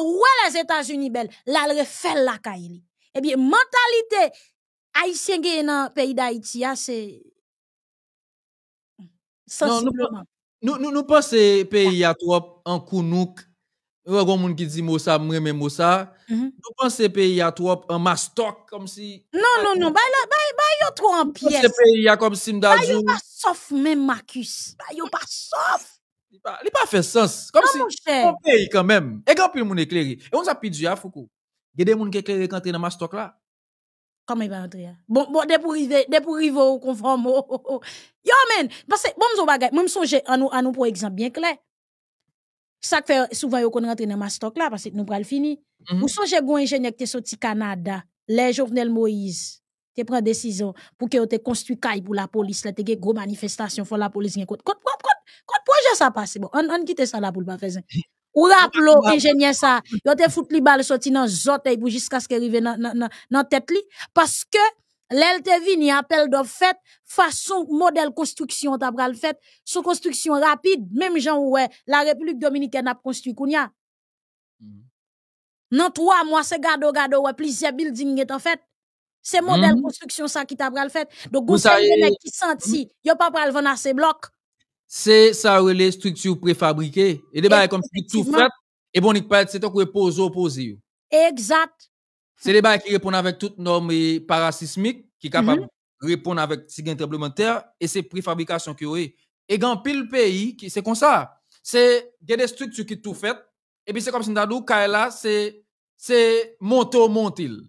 ou oh. les états unis belle la lre la ka Eh bien, mentalite Haïtien gen nan pays d'Haïti ya ah, se... Sensibleman nous nous nous pensons pays à trop en kounouk il y a monde qui dit moi ça moi même ça nous penser pays à trop en mastoc comme si non non non bah là bah bah yo trop en pièce c'est pays à comme si m'dajou bah yo pas sauf même Marcus bah a pas sauf il pas il pas fait sens comme si on pays quand même et grand pile mon éclairé et on s'a pidu à foukou il y a des monde qui éclairé quand dans mastoc là Comment il va entrer? Bon, bon, dès pour arriver, dès au conforme. Oh, oh, oh. Yo, men, parce que, bon, zo bagay, m'm songe à nous, à nous pour exemple bien clair. Ça fait souvent yo qu'on rentre dans ma stock là, parce que nous pral fini. Mm -hmm. Vous songez un ingénieur qui est sorti Canada, les Jovenel Moïse, qui prend décision pour que vous te construit caille pour la police, là, te une gros manifestation, pour la police, Quand, kote. Kote, kote, projet ça passe. Bon, on, on quitte ça là pour le pas faire. Hein. Ou rappelons ingénieur ça, yo te fout li balle sorti dans zote pour jusqu'à ce qu'il arrive dans dans tête li parce que Lèl te vini appel d'off, fait, façon modèle construction t'a le fait, sous construction rapide, même gens ouais, la République dominicaine a construit kounya. Nan mm. trois mois c'est gado gado ouais, plusieurs buildings est en fait. C'est modèle mm. construction ça qui t'a le fait. Donc vous savez qui senti, mm. yo pas pral vendre ces blocs c'est ça les structures préfabriquées. Et des comme si tout fait, et bon, c'est un repose opposé. Exact. C'est les bails qui répondent avec toutes normes parasismiques, qui capable répondre avec si tremblement de terre, et c'est préfabrication qui est. Et dans pile pays, c'est comme ça. C'est des structures qui tout fait, et puis c'est comme si nous là, c'est c'est monter montil.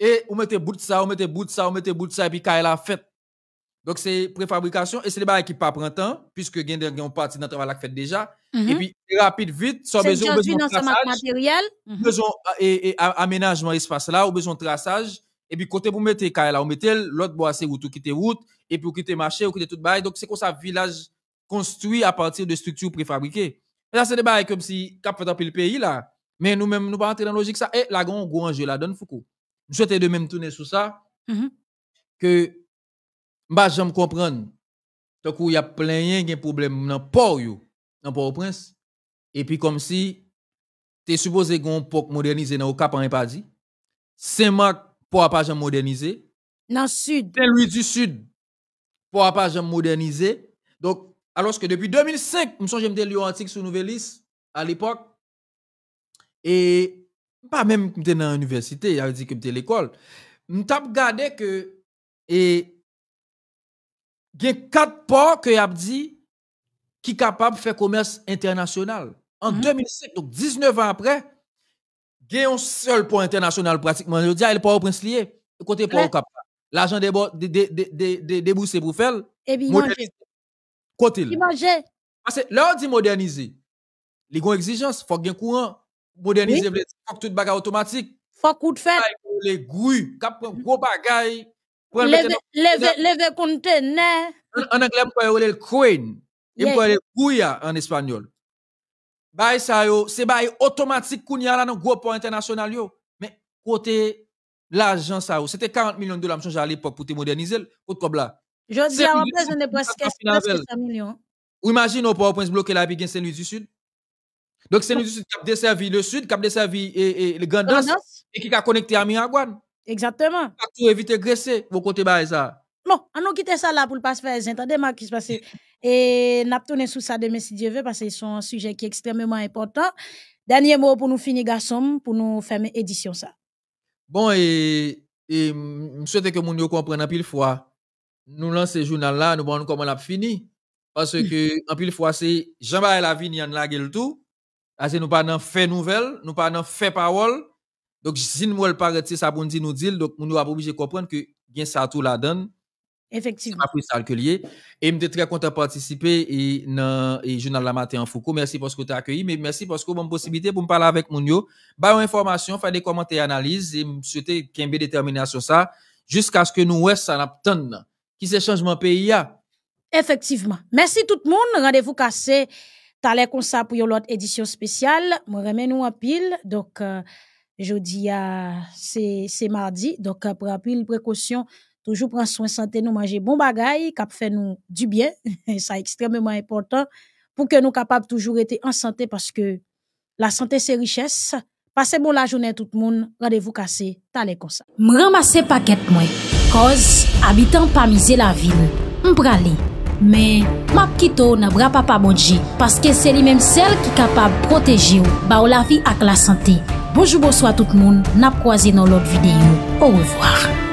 Et on mettez bout de ça, on mettez bout de ça, on mettez bout de ça, et puis Kaila e fait. Donc, c'est préfabrication et c'est des barrières qui pas prend temps, puisque les gens ont dans le travail qui fait déjà. Mhm. Et puis, rapide, vite, sans besoin, besoin de matériel. Mhm. Besoin ah, et, aménagement espace là, ou besoin de traçage. Et puis, côté pour mettre carré là, on mettez l'autre bois, c'est route, qui quitter route, et puis quitter marché, ou quitter tout bail. Donc, c'est comme ça, village construit à partir de structures préfabriquées. là, c'est des barrières comme si, cap fait le pays là. Mais nous-mêmes, nous pas entrer dans la logique ça. Et là, on grand jeu là, donne Foucault. Je souhaitais de même tourner sur ça, mhm. que je j'aime comprendre. il y e a plein de problèmes dans port port au prince. Et puis comme si tu es supposé qu'on port moderniser dans au cap en pas dit. Saint-Marc pour pas jamais moderniser. Dans sud. saint du sud pour pas jamais moderniser. Donc alors que depuis 2005, me songe j'aime lieux antiques sous nouvelle à l'époque et pas même que dans l'université, il a dit que l'école. Me suis que et a quatre ports que y a dit qui capable de faire commerce international. En 2005, mhm. donc 19 ans après, il y a un seul port international pratiquement. Je dis, il ah, port au prince lié, côté port cap. L'argent déboursé pour faire. Et puis, Côté. Manger. Parce que là, on dit moderniser. Les une exigence, faut un courant, moderniser, oui. faut tout bagage automatique. Faut coup de faire. Les grues, gros mhm. bagage le lever le conteneur. En anglais, quoi? yon le queen. Vous pouvez pour le en espagnol. ça c'est bah, automatique qu'on y a là dans gros port international Mais, côté l'agence, c'était 40 millions de dollars, je à l'époque pour te moderniser. Côte comme là. Je dis à l'empresse, presque millions. Ou imagine, au port, prince bloqué la vie, du sud. Donc, c'est le du sud qui a desservi le sud, qui a desservi le Gandas et qui a connecté à Miyagwan. Exactement. Pour éviter éviter graisser, vous comptez pas ça. Bon, on a quitté ça là pour le pas se faire qui se passe. Et n'a tourné sous ça demain si Dieu veut parce que c'est un sujet qui est extrêmement important. Dernier mot pour nous finir garçon pour nous fermer édition ça. Bon et je souhaite que mon yo comprenne pile fois. Nous ce journal là, nous voyons comment on a fini parce hmm. que en pile fois c'est Jean-Baptiste Lavigne en la tout. Parce que nous pas dans fait nouvelle, nous pas dans fait parole donc, si nous ne pas ça pour nous dire, donc nous avons obligé de comprendre que bien ça tout la donne. Effectivement. Après ça, que Et je suis très content de participer dans journal La Matin en Foucault. Merci parce que tu as accueilli, mais merci parce que vous possibilité pour me parler avec Mounio. Bah, information, faire des commentaires, analyses et me souhaiter qu'il y détermination ça jusqu'à ce que nous ouais ça n'obtienne qui c'est changement pays Effectivement. Merci tout le monde. Rendez-vous cassé. T'as l'air comme ça pour l'autre édition spéciale. Moi, remets nous en pile. Donc, euh, jeudi ah, c'est mardi donc pour une précaution toujours prendre soin de santé nous manger bon bagaille cap fait nous du bien ça extrêmement important pour que nous capables toujours être en santé parce que la santé c'est richesse passez bon la journée tout le monde rendez-vous cassé Je comme ça me ramasser paquet moi cause habitant pas miser la ville on braille mais m'a ne n'a pas de bonji parce que c'est lui même celle qui capable protéger bah, la vie avec la santé Bojoubo swa tout moun, nap kwa zi nou lot videyo. Ouwevoar.